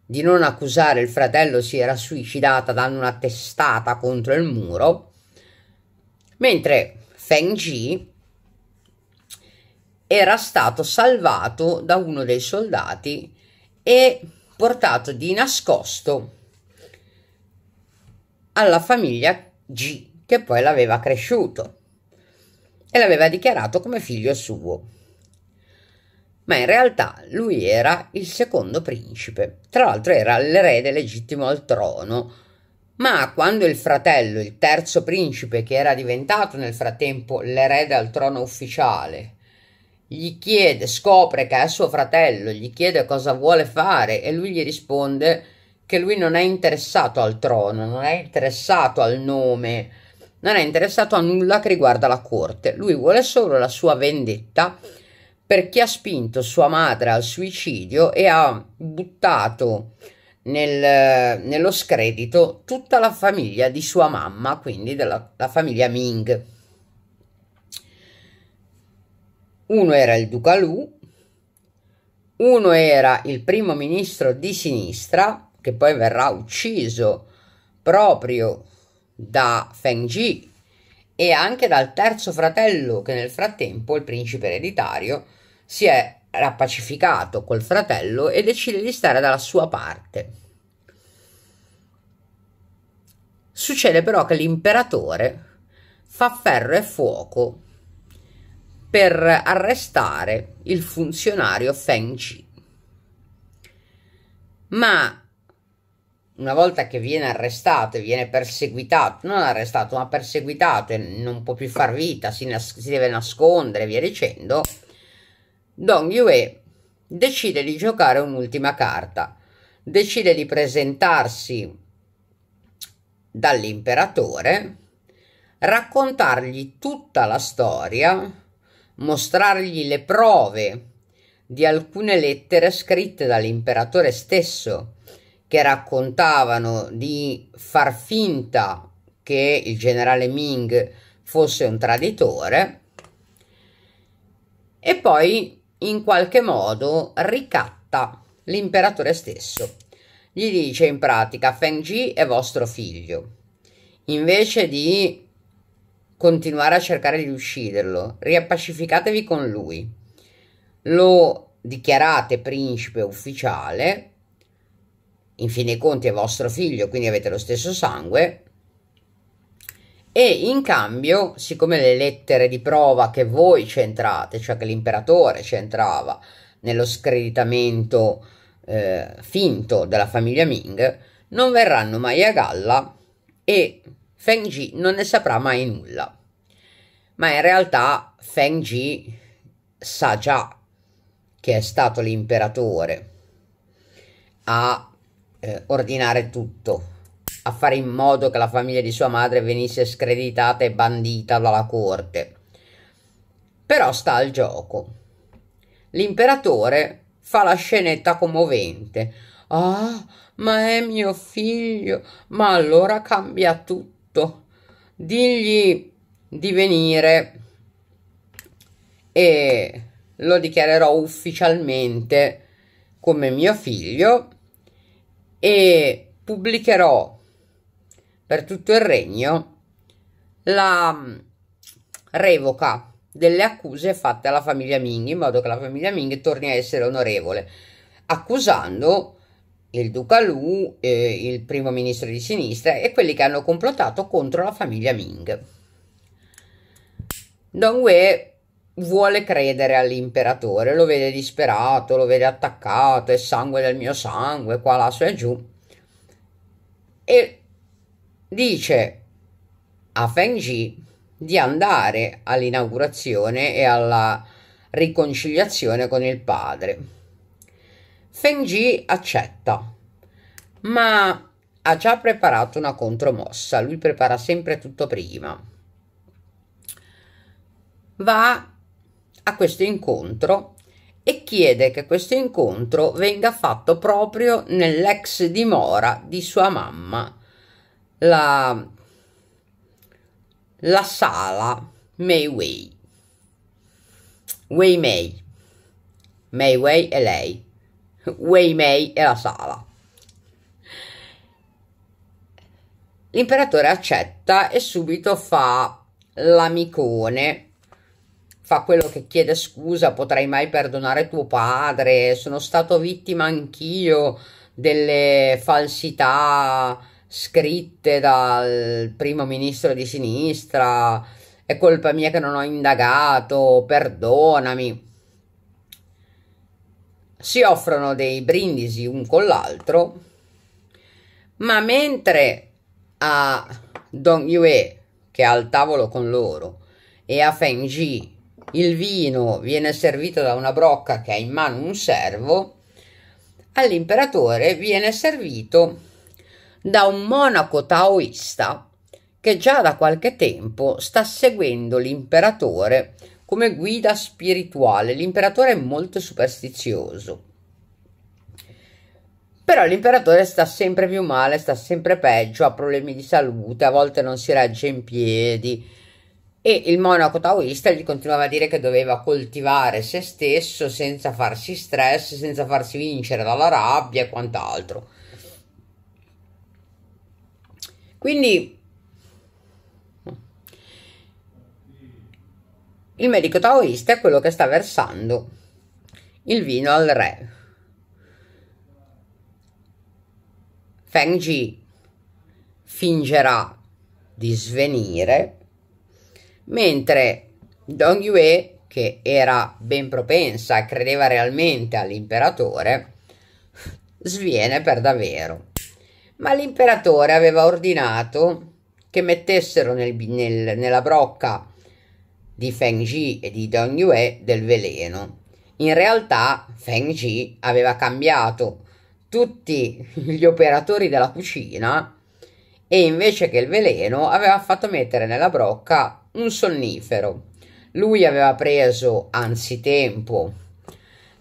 di non accusare il fratello si era suicidata dando una testata contro il muro, mentre Feng Ji era stato salvato da uno dei soldati e portato di nascosto alla famiglia G che poi l'aveva cresciuto e l'aveva dichiarato come figlio suo. Ma in realtà lui era il secondo principe, tra l'altro era l'erede legittimo al trono. Ma quando il fratello, il terzo principe, che era diventato nel frattempo l'erede al trono ufficiale, gli chiede, scopre che è suo fratello, gli chiede cosa vuole fare e lui gli risponde che lui non è interessato al trono, non è interessato al nome, non è interessato a nulla che riguarda la corte, lui vuole solo la sua vendetta per chi ha spinto sua madre al suicidio e ha buttato nel, nello scredito tutta la famiglia di sua mamma, quindi della famiglia Ming. Uno era il duca Lu, uno era il primo ministro di sinistra, che poi verrà ucciso proprio da Feng Ji e anche dal terzo fratello che nel frattempo, il principe ereditario, si è rappacificato col fratello e decide di stare dalla sua parte. Succede però che l'imperatore fa ferro e fuoco per arrestare il funzionario Feng Ji. Ma una volta che viene arrestato e viene perseguitato, non arrestato ma perseguitato e non può più far vita, si, nas- si deve nascondere via dicendo, Dong Yue decide di giocare un'ultima carta, decide di presentarsi dall'imperatore, raccontargli tutta la storia, mostrargli le prove di alcune lettere scritte dall'imperatore stesso che raccontavano di far finta che il generale Ming fosse un traditore e poi in qualche modo ricatta l'imperatore stesso. Gli dice in pratica Feng Ji è vostro figlio. Invece di continuare a cercare di ucciderlo, riappacificatevi con lui. Lo dichiarate principe ufficiale in fin dei conti è vostro figlio, quindi avete lo stesso sangue, e in cambio, siccome le lettere di prova che voi c'entrate, cioè che l'imperatore c'entrava nello screditamento eh, finto della famiglia Ming, non verranno mai a galla e Feng Ji non ne saprà mai nulla. Ma in realtà Feng Ji sa già che è stato l'imperatore a eh, ordinare tutto, a fare in modo che la famiglia di sua madre venisse screditata e bandita dalla corte. Però sta al gioco. L'imperatore fa la scenetta commovente. Ah, ma è mio figlio, ma allora cambia tutto. Digli di venire e lo dichiarerò ufficialmente come mio figlio e pubblicherò per tutto il regno la mm, revoca delle accuse fatte alla famiglia Ming in modo che la famiglia Ming torni a essere onorevole accusando il duca Lu, eh, il primo ministro di sinistra e quelli che hanno complottato contro la famiglia Ming. Dong Wei vuole credere all'imperatore, lo vede disperato, lo vede attaccato, è sangue del mio sangue, qua là su e giù. E dice a Feng Ji di andare all'inaugurazione e alla riconciliazione con il padre. Feng Ji accetta, ma ha già preparato una contromossa, lui prepara sempre tutto prima. Va a questo incontro e chiede che questo incontro venga fatto proprio nell'ex dimora di sua mamma, la, la sala Mei Wei May. Mayway è lei. Wei Mei è la sala. L'imperatore accetta e subito fa l'amicone fa quello che chiede scusa, potrai mai perdonare tuo padre, sono stato vittima anch'io delle falsità scritte dal primo ministro di sinistra, è colpa mia che non ho indagato, perdonami. Si offrono dei brindisi un con l'altro, ma mentre a Dong Yue, che è al tavolo con loro, e a Feng Ji, il vino viene servito da una brocca che ha in mano un servo, all'imperatore viene servito da un monaco taoista che già da qualche tempo sta seguendo l'imperatore come guida spirituale. L'imperatore è molto superstizioso. Però l'imperatore sta sempre più male, sta sempre peggio, ha problemi di salute, a volte non si regge in piedi, e il monaco taoista gli continuava a dire che doveva coltivare se stesso senza farsi stress, senza farsi vincere dalla rabbia e quant'altro. Quindi il medico taoista è quello che sta versando il vino al re. Feng Ji fingerà di svenire mentre Dong Yue, che era ben propensa e credeva realmente all'imperatore, sviene per davvero. Ma l'imperatore aveva ordinato che mettessero nel, nel, nella brocca di Feng Ji e di Dong Yue del veleno. In realtà Feng Ji aveva cambiato tutti gli operatori della cucina e invece che il veleno aveva fatto mettere nella brocca un sonnifero. Lui aveva preso anzitempo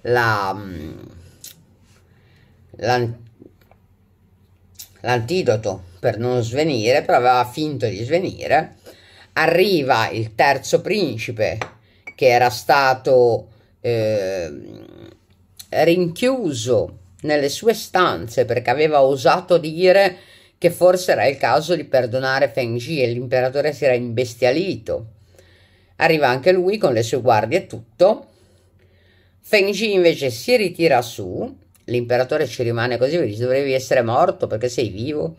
la, mm, la, l'antidoto per non svenire, però aveva finto di svenire. Arriva il terzo principe che era stato eh, rinchiuso nelle sue stanze perché aveva osato dire che forse era il caso di perdonare Feng Ji e l'imperatore si era imbestialito. Arriva anche lui con le sue guardie e tutto. Feng Ji invece si ritira su, l'imperatore ci rimane così, gli dice dovevi essere morto perché sei vivo,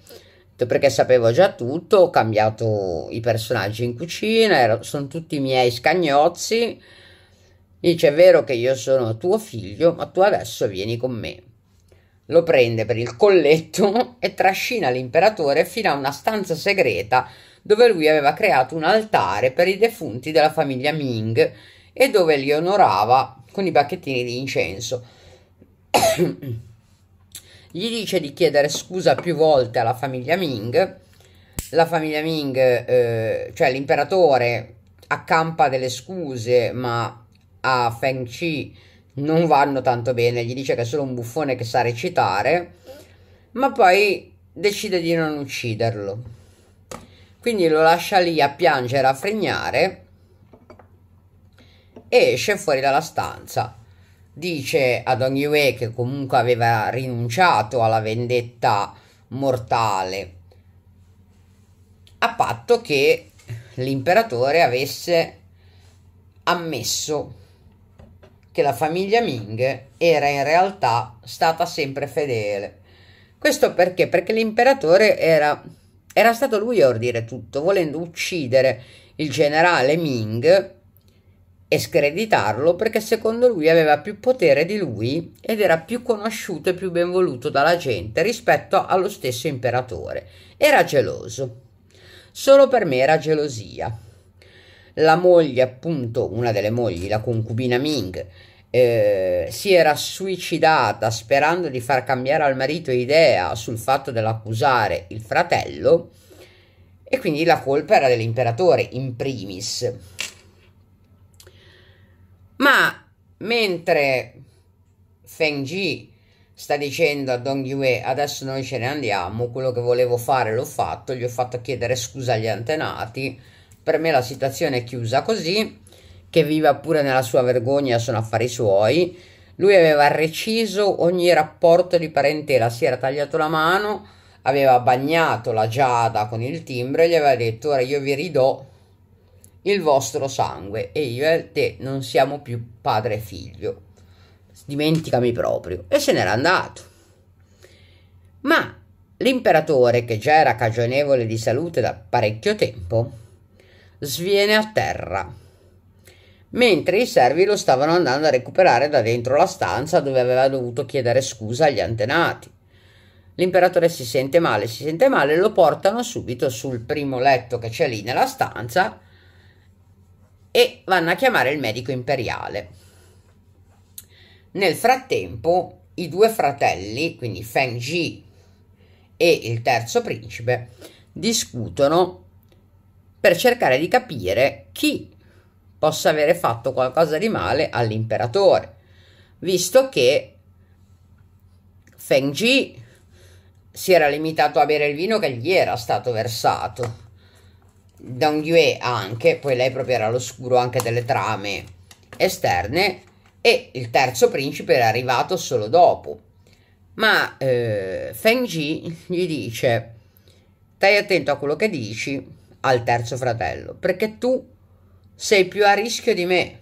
perché sapevo già tutto, ho cambiato i personaggi in cucina, ero, sono tutti i miei scagnozzi. Dice è vero che io sono tuo figlio, ma tu adesso vieni con me lo prende per il colletto [laughs] e trascina l'imperatore fino a una stanza segreta dove lui aveva creato un altare per i defunti della famiglia Ming e dove li onorava con i bacchettini di incenso. [coughs] Gli dice di chiedere scusa più volte alla famiglia Ming. La famiglia Ming, eh, cioè l'imperatore, accampa delle scuse, ma a Feng Chi non vanno tanto bene, gli dice che è solo un buffone che sa recitare, ma poi decide di non ucciderlo. Quindi lo lascia lì a piangere, a fregnare e esce fuori dalla stanza. Dice ad Ongyue che comunque aveva rinunciato alla vendetta mortale, a patto che l'imperatore avesse ammesso che la famiglia Ming era in realtà stata sempre fedele. Questo perché? Perché l'imperatore era, era stato lui a ordire tutto, volendo uccidere il generale Ming e screditarlo perché secondo lui aveva più potere di lui ed era più conosciuto e più ben voluto dalla gente rispetto allo stesso imperatore. Era geloso. Solo per me era gelosia la moglie, appunto, una delle mogli, la concubina Ming, eh, si era suicidata sperando di far cambiare al marito idea sul fatto dell'accusare il fratello e quindi la colpa era dell'imperatore in primis. Ma mentre Feng Ji sta dicendo a Dong Yue adesso noi ce ne andiamo, quello che volevo fare l'ho fatto, gli ho fatto chiedere scusa agli antenati, per me la situazione è chiusa così, che viva pure nella sua vergogna, sono affari suoi. Lui aveva reciso ogni rapporto di parentela, si era tagliato la mano, aveva bagnato la giada con il timbro e gli aveva detto ora io vi ridò il vostro sangue e io e te non siamo più padre e figlio. Dimenticami proprio. E se n'era andato. Ma l'imperatore, che già era cagionevole di salute da parecchio tempo, sviene a terra, mentre i servi lo stavano andando a recuperare da dentro la stanza dove aveva dovuto chiedere scusa agli antenati. L'imperatore si sente male, si sente male, lo portano subito sul primo letto che c'è lì nella stanza e vanno a chiamare il medico imperiale. Nel frattempo i due fratelli, quindi Feng Ji e il terzo principe, discutono per cercare di capire chi possa avere fatto qualcosa di male all'imperatore, visto che Feng Ji si era limitato a bere il vino che gli era stato versato. Dong Yue anche, poi lei proprio era all'oscuro anche delle trame esterne, e il terzo principe era arrivato solo dopo. Ma eh, Feng Ji gli dice: Stai attento a quello che dici, al terzo fratello, perché tu sei più a rischio di me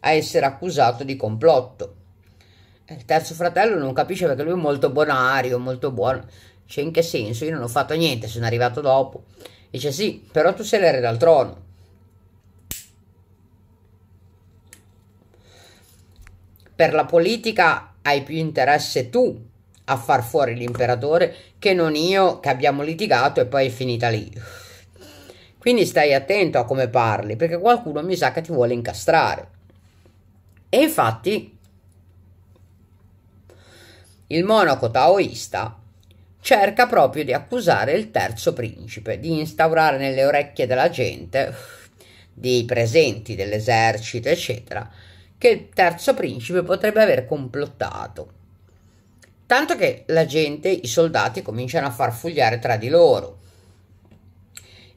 a essere accusato di complotto. il terzo fratello non capisce perché lui è molto bonario, molto buono. Cioè, in che senso? Io non ho fatto niente, sono arrivato dopo. Dice sì, però tu sei l'erede al trono. Per la politica hai più interesse tu a far fuori l'imperatore che non io che abbiamo litigato e poi è finita lì. Quindi stai attento a come parli, perché qualcuno mi sa che ti vuole incastrare. E infatti il monaco taoista cerca proprio di accusare il terzo principe, di instaurare nelle orecchie della gente, dei presenti, dell'esercito, eccetera, che il terzo principe potrebbe aver complottato. Tanto che la gente, i soldati, cominciano a far fugliare tra di loro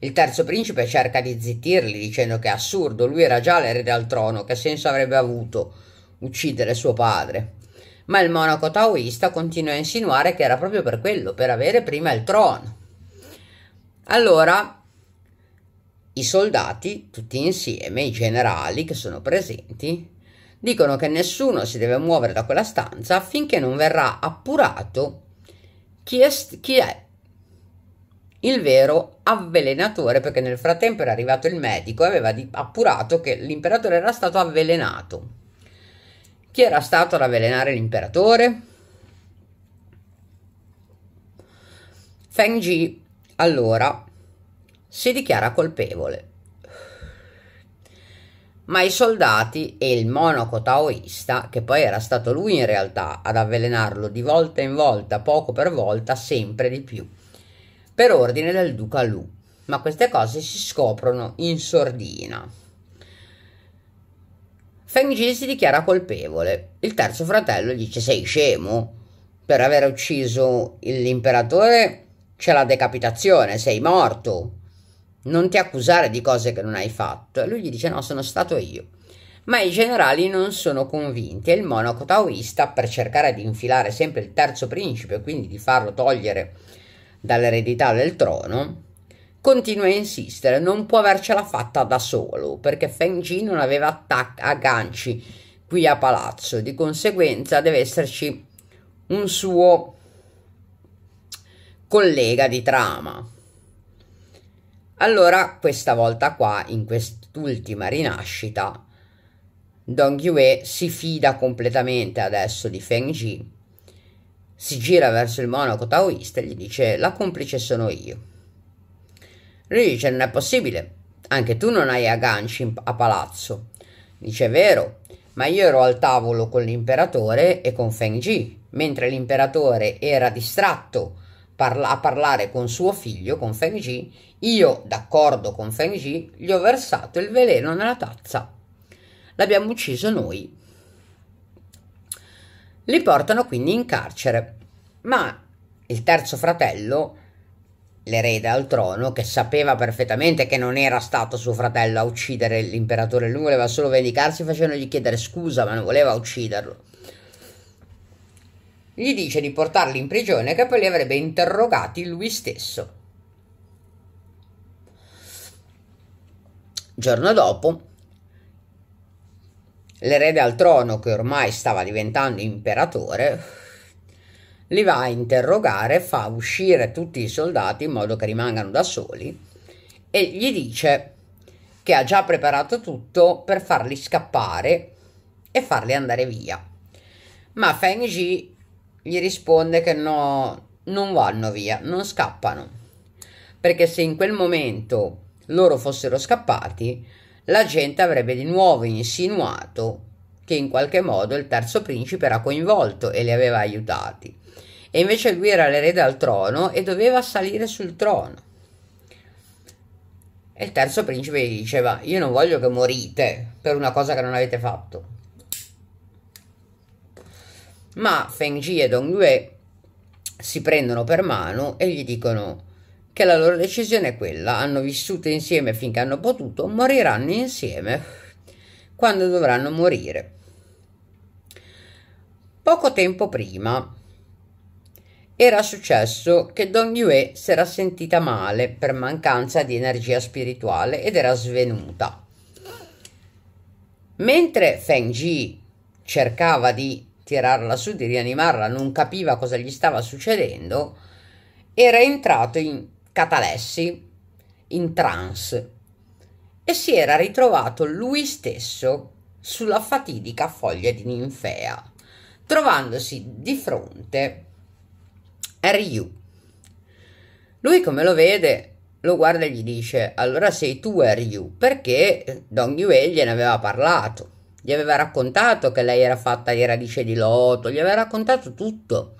il terzo principe cerca di zittirli dicendo che è assurdo, lui era già l'erede al trono, che senso avrebbe avuto uccidere suo padre. Ma il monaco taoista continua a insinuare che era proprio per quello, per avere prima il trono. Allora i soldati, tutti insieme, i generali che sono presenti, dicono che nessuno si deve muovere da quella stanza finché non verrà appurato chi è, chi è il vero avvelenatore, perché nel frattempo era arrivato il medico e aveva appurato che l'imperatore era stato avvelenato. Chi era stato ad avvelenare l'imperatore? Feng Ji allora si dichiara colpevole. Ma i soldati e il monaco taoista, che poi era stato lui in realtà ad avvelenarlo di volta in volta, poco per volta, sempre di più per ordine del duca Lu, ma queste cose si scoprono in sordina. Feng Jin si dichiara colpevole. Il terzo fratello dice: Sei scemo? Per aver ucciso l'imperatore c'è la decapitazione, sei morto. Non ti accusare di cose che non hai fatto. E lui gli dice: No, sono stato io. Ma i generali non sono convinti e il monaco taoista, per cercare di infilare sempre il terzo principe, quindi di farlo togliere dall'eredità del trono, continua a insistere, non può avercela fatta da solo, perché Feng Ji non aveva attac- agganci qui a palazzo, di conseguenza deve esserci un suo collega di trama. Allora, questa volta qua, in quest'ultima rinascita, Dong Yue si fida completamente adesso di Feng Ji si gira verso il monaco taoista e gli dice la complice sono io. Lui dice non è possibile, anche tu non hai agganci a palazzo. Dice vero, ma io ero al tavolo con l'imperatore e con Feng Ji, mentre l'imperatore era distratto parla- a parlare con suo figlio, con Feng Ji, io, d'accordo con Feng Ji, gli ho versato il veleno nella tazza. L'abbiamo ucciso noi li portano quindi in carcere, ma il terzo fratello, l'erede al trono, che sapeva perfettamente che non era stato suo fratello a uccidere l'imperatore, lui voleva solo vendicarsi facendogli chiedere scusa, ma non voleva ucciderlo. Gli dice di portarli in prigione che poi li avrebbe interrogati lui stesso. Il giorno dopo, l'erede al trono che ormai stava diventando imperatore, li va a interrogare, fa uscire tutti i soldati in modo che rimangano da soli e gli dice che ha già preparato tutto per farli scappare e farli andare via. Ma Feng Ji gli risponde che no, non vanno via, non scappano, perché se in quel momento loro fossero scappati, la gente avrebbe di nuovo insinuato che in qualche modo il terzo principe era coinvolto e li aveva aiutati. E invece lui era l'erede al trono e doveva salire sul trono. E il terzo principe gli diceva: Io non voglio che morite per una cosa che non avete fatto. Ma Feng Ji e Dong Yue si prendono per mano e gli dicono: che la loro decisione è quella, hanno vissuto insieme finché hanno potuto, moriranno insieme quando dovranno morire. Poco tempo prima era successo che Don Yue si era sentita male per mancanza di energia spirituale ed era svenuta. Mentre Feng Ji cercava di tirarla su, di rianimarla, non capiva cosa gli stava succedendo, era entrato in Catalessi in trance e si era ritrovato lui stesso sulla fatidica foglia di ninfea, trovandosi di fronte a Ryu. Lui come lo vede lo guarda e gli dice allora sei tu eh, Ryu perché Don Yue gliene aveva parlato gli aveva raccontato che lei era fatta di radice di loto gli aveva raccontato tutto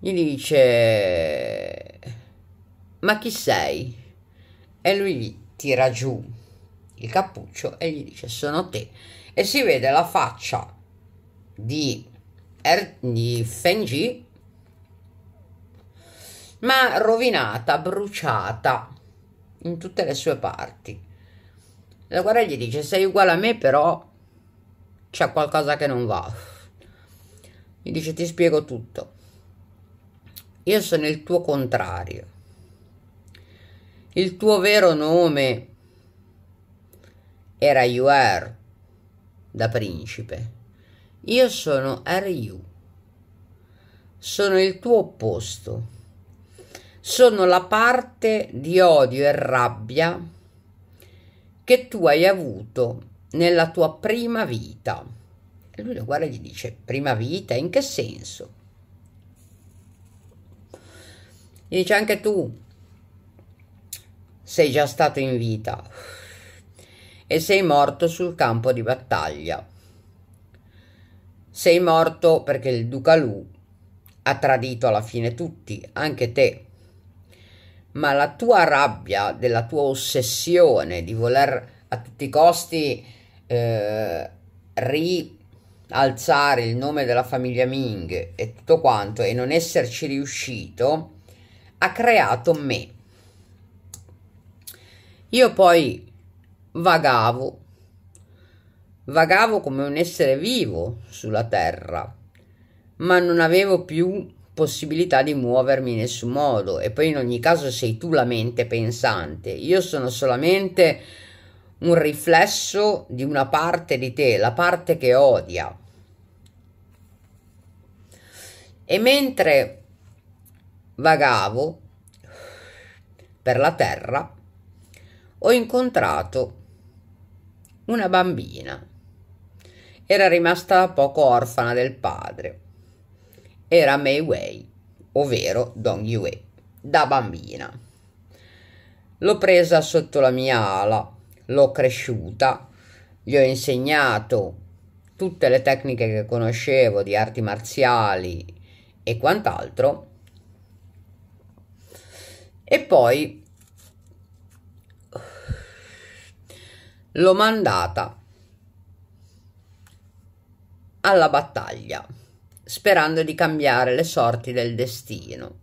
gli dice ma chi sei? E lui gli tira giù il cappuccio e gli dice sono te. E si vede la faccia di, er- di Fengi ma rovinata, bruciata in tutte le sue parti. La guarda gli dice: Sei uguale a me, però c'è qualcosa che non va. Gli dice: Ti spiego tutto. Io sono il tuo contrario. Il tuo vero nome era Yuar, da principe. Io sono Ryu. Sono il tuo opposto. Sono la parte di odio e rabbia che tu hai avuto nella tua prima vita. E lui lo guarda e gli dice, prima vita? In che senso? Gli dice anche tu sei già stato in vita e sei morto sul campo di battaglia. Sei morto perché il duca Lu ha tradito alla fine tutti, anche te. Ma la tua rabbia, della tua ossessione di voler a tutti i costi eh, rialzare il nome della famiglia Ming e tutto quanto e non esserci riuscito, ha creato me io poi vagavo, vagavo come un essere vivo sulla terra, ma non avevo più possibilità di muovermi in nessun modo e poi in ogni caso sei tu la mente pensante, io sono solamente un riflesso di una parte di te, la parte che odia. E mentre vagavo per la terra, ho incontrato una bambina. Era rimasta poco orfana del padre. Era Mei Wei, ovvero Dong Yue, da bambina. L'ho presa sotto la mia ala, l'ho cresciuta, gli ho insegnato tutte le tecniche che conoscevo di arti marziali e quant'altro. E poi l'ho mandata alla battaglia, sperando di cambiare le sorti del destino.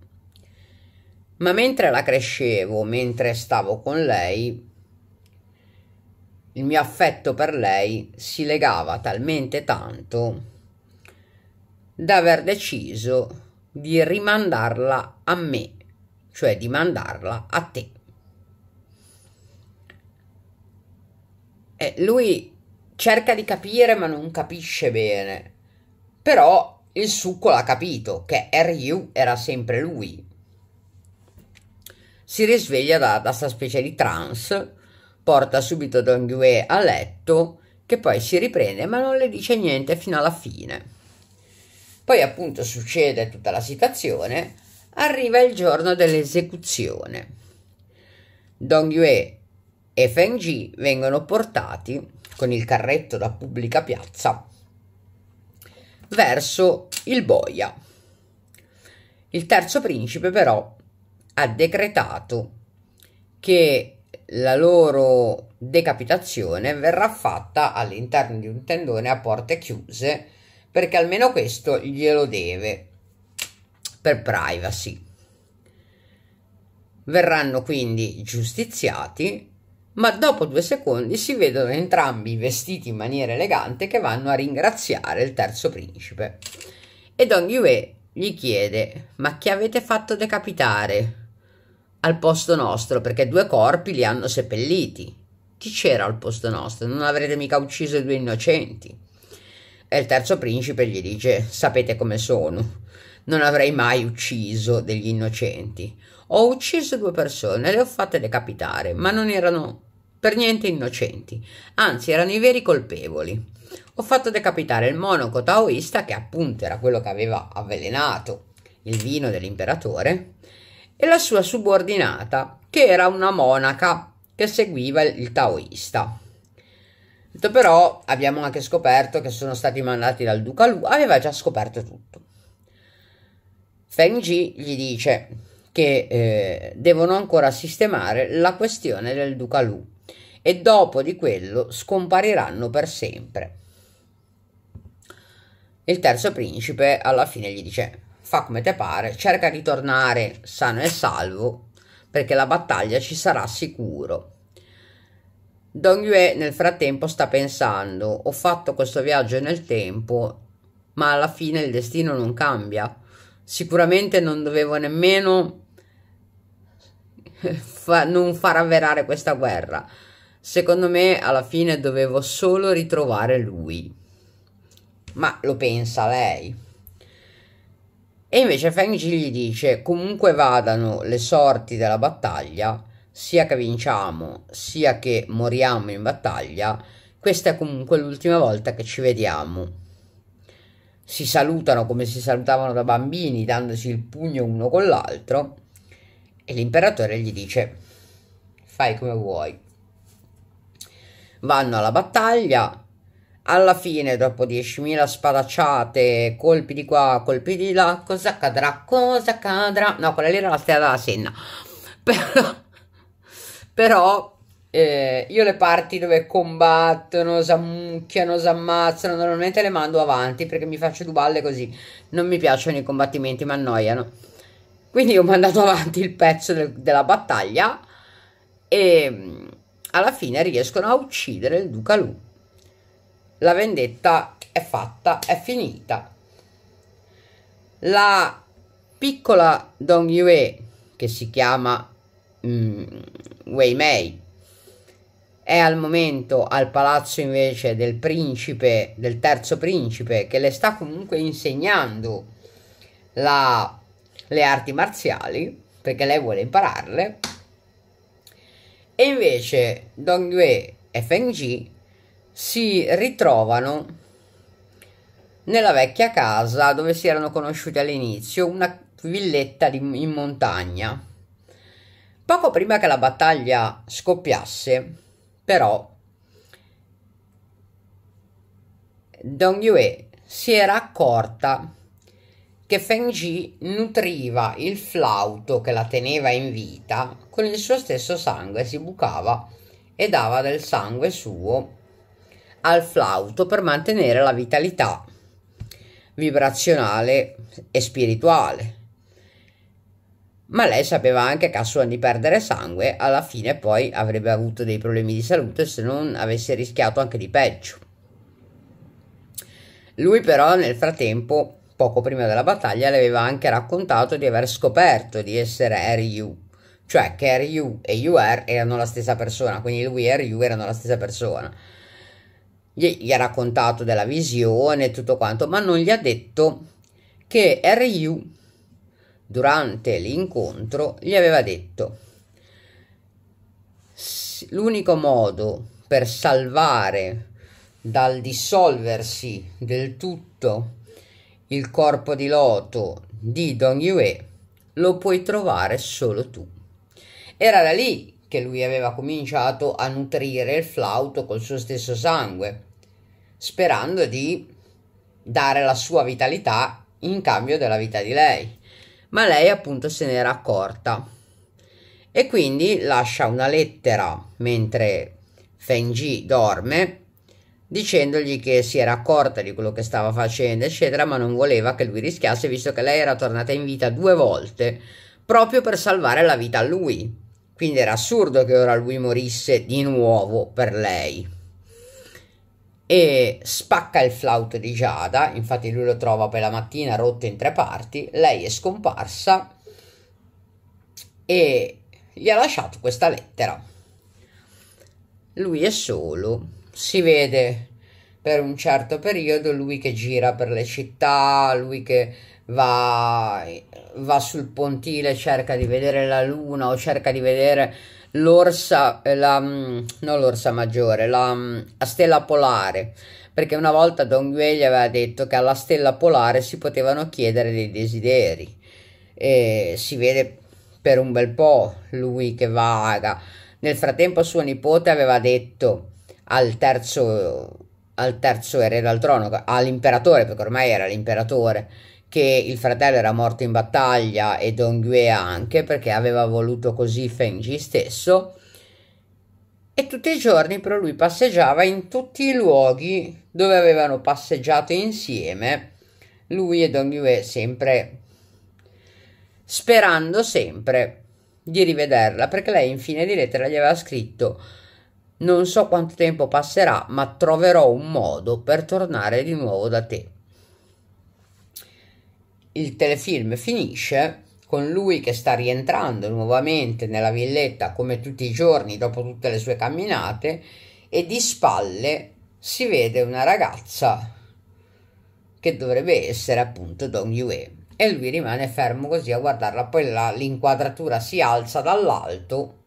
Ma mentre la crescevo, mentre stavo con lei, il mio affetto per lei si legava talmente tanto da aver deciso di rimandarla a me, cioè di mandarla a te. eh, lui cerca di capire ma non capisce bene. Però il succo l'ha capito, che Ryu era sempre lui. Si risveglia da questa specie di trance, porta subito Dong Yue a letto, che poi si riprende ma non le dice niente fino alla fine. Poi appunto succede tutta la situazione, arriva il giorno dell'esecuzione. Dong Yue e FNG vengono portati con il carretto da pubblica piazza verso il boia. Il terzo principe però ha decretato che la loro decapitazione verrà fatta all'interno di un tendone a porte chiuse perché almeno questo glielo deve per privacy. Verranno quindi giustiziati ma dopo due secondi si vedono entrambi vestiti in maniera elegante che vanno a ringraziare il terzo principe. E Don Yue gli chiede: Ma chi avete fatto decapitare? Al posto nostro, perché due corpi li hanno seppelliti. Chi c'era al posto nostro? Non avrete mica ucciso due innocenti. E il terzo principe gli dice: Sapete come sono. Non avrei mai ucciso degli innocenti. Ho ucciso due persone, le ho fatte decapitare, ma non erano per niente innocenti, anzi erano i veri colpevoli. Ho fatto decapitare il monaco taoista, che appunto era quello che aveva avvelenato il vino dell'imperatore, e la sua subordinata, che era una monaca che seguiva il taoista. Detto però, abbiamo anche scoperto che sono stati mandati dal duca Lu, aveva già scoperto tutto. Feng Ji gli dice che eh, devono ancora sistemare la questione del duca Lu e dopo di quello scompariranno per sempre. Il terzo principe alla fine gli dice fa come te pare, cerca di tornare sano e salvo perché la battaglia ci sarà sicuro. Don Yue nel frattempo sta pensando ho fatto questo viaggio nel tempo ma alla fine il destino non cambia. Sicuramente non dovevo nemmeno [laughs] fa non far avverare questa guerra Secondo me alla fine dovevo solo ritrovare lui. Ma lo pensa lei. E invece Feng Ji gli dice: Comunque vadano le sorti della battaglia, sia che vinciamo, sia che moriamo in battaglia, questa è comunque l'ultima volta che ci vediamo. Si salutano come si salutavano da bambini, dandosi il pugno uno con l'altro, e l'imperatore gli dice: Fai come vuoi vanno alla battaglia. Alla fine, dopo 10.000 sparacciate, colpi di qua, colpi di là, cosa accadrà? Cosa accadrà? No, quella lì era la stella della Senna. [laughs] Però, però eh, io le parti dove combattono, s'ammucchiano s'ammazzano normalmente le mando avanti perché mi faccio due balle così. Non mi piacciono i combattimenti, mi annoiano. Quindi ho mandato avanti il pezzo de della battaglia e alla fine riescono a uccidere il duca Lu. La vendetta è fatta, è finita. La piccola Dong Yue, che si chiama mm, Wei Mei, è al momento al palazzo invece del principe, del terzo principe, che le sta comunque insegnando la, le arti marziali, perché lei vuole impararle. E invece Dongyue e Feng Ji si ritrovano nella vecchia casa dove si erano conosciuti all'inizio, una villetta di, in montagna. Poco prima che la battaglia scoppiasse, però, Dong Yue si era accorta che Feng Ji nutriva il flauto che la teneva in vita con il suo stesso sangue, si bucava e dava del sangue suo al flauto per mantenere la vitalità vibrazionale e spirituale. Ma lei sapeva anche che a suon di perdere sangue alla fine poi avrebbe avuto dei problemi di salute se non avesse rischiato anche di peggio. Lui però nel frattempo, poco prima della battaglia, le aveva anche raccontato di aver scoperto di essere Ryu cioè che Ryu e You UR er erano la stessa persona, quindi lui e Ryu erano la stessa persona. Gli, gli ha raccontato della visione e tutto quanto, ma non gli ha detto che Ryu durante l'incontro gli aveva detto l'unico modo per salvare dal dissolversi del tutto il corpo di loto di Dong Yue lo puoi trovare solo tu. Era da lì che lui aveva cominciato a nutrire il flauto col suo stesso sangue, sperando di dare la sua vitalità in cambio della vita di lei. Ma lei appunto se n'era accorta e quindi lascia una lettera mentre Fenji dorme dicendogli che si era accorta di quello che stava facendo, eccetera, ma non voleva che lui rischiasse, visto che lei era tornata in vita due volte, proprio per salvare la vita a lui. Quindi era assurdo che ora lui morisse di nuovo per lei. E spacca il flauto di Giada, infatti lui lo trova per la mattina rotto in tre parti, lei è scomparsa e gli ha lasciato questa lettera. Lui è solo, si vede per un certo periodo lui che gira per le città, lui che va, va sul pontile, cerca di vedere la luna o cerca di vedere l'orsa, eh, la, mm, non l'orsa maggiore, la, mm, la, stella polare, perché una volta Don gli aveva detto che alla stella polare si potevano chiedere dei desideri e si vede per un bel po' lui che vaga. Nel frattempo suo nipote aveva detto al terzo, al terzo erede al trono, all'imperatore, perché ormai era l'imperatore, che il fratello era morto in battaglia e Dongue anche perché aveva voluto così Fengji stesso e tutti i giorni però lui passeggiava in tutti i luoghi dove avevano passeggiato insieme lui e Dongue sempre sperando sempre di rivederla perché lei in fine di lettera gli aveva scritto non so quanto tempo passerà ma troverò un modo per tornare di nuovo da te il telefilm finisce con lui che sta rientrando nuovamente nella villetta come tutti i giorni dopo tutte le sue camminate e di spalle si vede una ragazza che dovrebbe essere appunto Dong Yue e lui rimane fermo così a guardarla poi la, l'inquadratura si alza dall'alto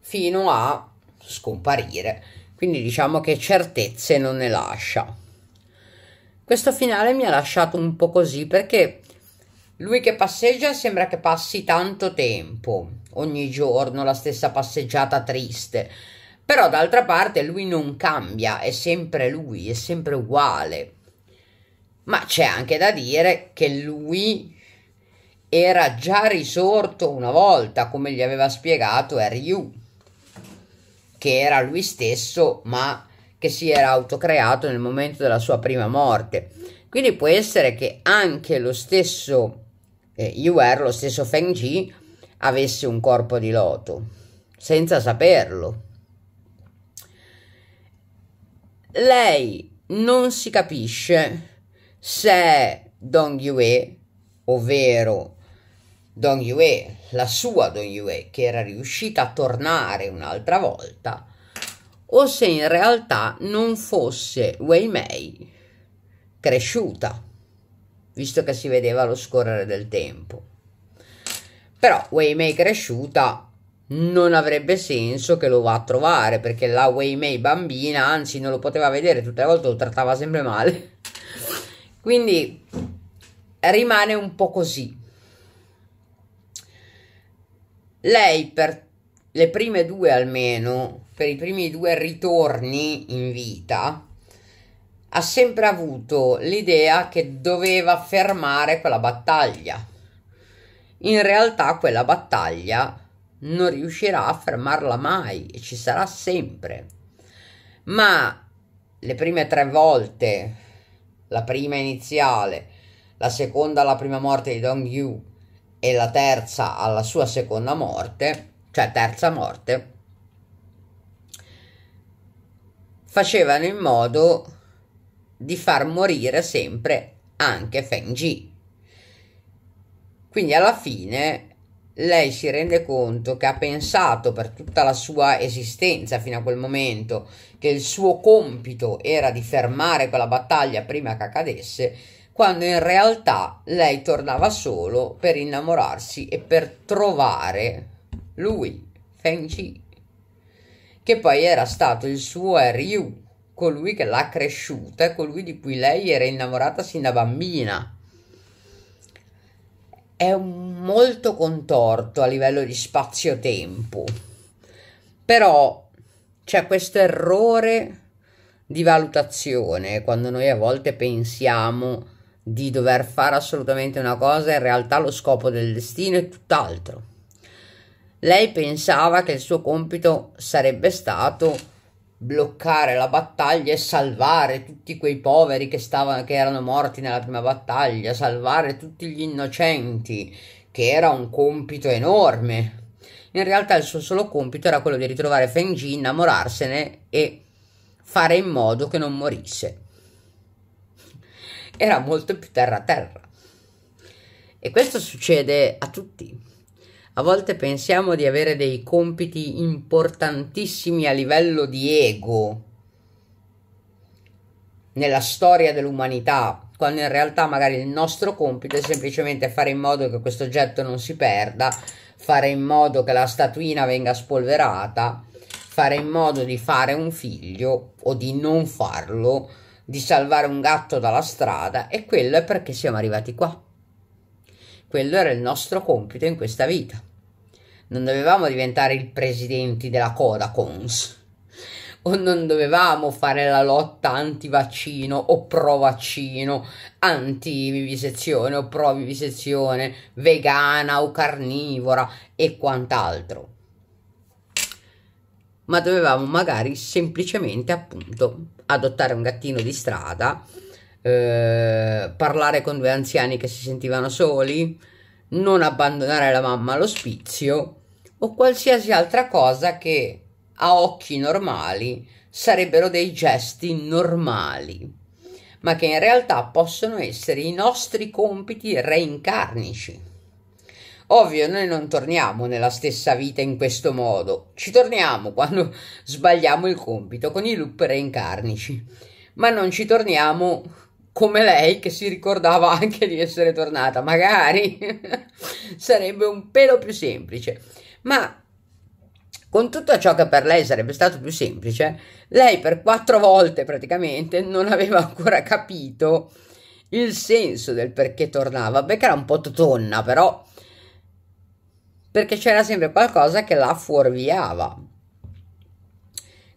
fino a scomparire quindi diciamo che certezze non ne lascia questo finale mi ha lasciato un po' così perché lui che passeggia sembra che passi tanto tempo, ogni giorno la stessa passeggiata triste. Però d'altra parte lui non cambia, è sempre lui, è sempre uguale. Ma c'è anche da dire che lui era già risorto una volta, come gli aveva spiegato Ryu, che era lui stesso, ma che si era autocreato nel momento della sua prima morte. Quindi può essere che anche lo stesso eh, Iwer, lo stesso Feng Ji, avesse un corpo di loto, senza saperlo. Lei non si capisce se Dong Yue, ovvero Dong Yue, la sua Dong Yue, che era riuscita a tornare un'altra volta, o se in realtà non fosse Wei Mei cresciuta visto che si vedeva lo scorrere del tempo. Però Waymay cresciuta non avrebbe senso che lo va a trovare perché la Waymay bambina, anzi, non lo poteva vedere tutte le volte, lo trattava sempre male. [laughs] Quindi rimane un po' così. Lei per le prime due almeno, per i primi due ritorni in vita, ha sempre avuto l'idea che doveva fermare quella battaglia. In realtà quella battaglia non riuscirà a fermarla mai e ci sarà sempre. Ma le prime tre volte, la prima iniziale, la seconda alla prima morte di Dong Yu e la terza alla sua seconda morte, cioè terza morte, facevano in modo di far morire sempre anche Feng Ji. Quindi alla fine lei si rende conto che ha pensato per tutta la sua esistenza fino a quel momento che il suo compito era di fermare quella battaglia prima che accadesse, quando in realtà lei tornava solo per innamorarsi e per trovare lui, Feng Ji, che poi era stato il suo Ryu, colui che l'ha cresciuta e colui di cui lei era innamorata sin da bambina. È molto contorto a livello di spazio-tempo, però c'è questo errore di valutazione quando noi a volte pensiamo di dover fare assolutamente una cosa, in realtà lo scopo del destino è tutt'altro. Lei pensava che il suo compito sarebbe stato bloccare la battaglia e salvare tutti quei poveri che, stavano, che erano morti nella prima battaglia, salvare tutti gli innocenti, che era un compito enorme. In realtà il suo solo compito era quello di ritrovare Fengji, innamorarsene e fare in modo che non morisse. Era molto più terra terra. E questo succede a tutti. A volte pensiamo di avere dei compiti importantissimi a livello di ego nella storia dell'umanità, quando in realtà magari il nostro compito è semplicemente fare in modo che questo oggetto non si perda, fare in modo che la statuina venga spolverata, fare in modo di fare un figlio o di non farlo, di salvare un gatto dalla strada e quello è perché siamo arrivati qua. Quello era il nostro compito in questa vita non dovevamo diventare i presidenti della Codacons o non dovevamo fare la lotta anti-vaccino o pro vaccino, anti-vivisezione o pro vivisezione, vegana o carnivora e quant'altro. Ma dovevamo magari semplicemente appunto adottare un gattino di strada, eh, parlare con due anziani che si sentivano soli, non abbandonare la mamma all'ospizio o qualsiasi altra cosa che a occhi normali sarebbero dei gesti normali, ma che in realtà possono essere i nostri compiti reincarnici. Ovvio, noi non torniamo nella stessa vita in questo modo, ci torniamo quando [laughs] sbagliamo il compito con i loop reincarnici, ma non ci torniamo come lei che si ricordava [laughs] anche di essere tornata, magari [laughs] sarebbe un pelo più semplice, ma con tutto ciò che per lei sarebbe stato più semplice, lei per quattro volte praticamente non aveva ancora capito il senso del perché tornava, Beh, che era un po' totonna però, perché c'era sempre qualcosa che la fuorviava.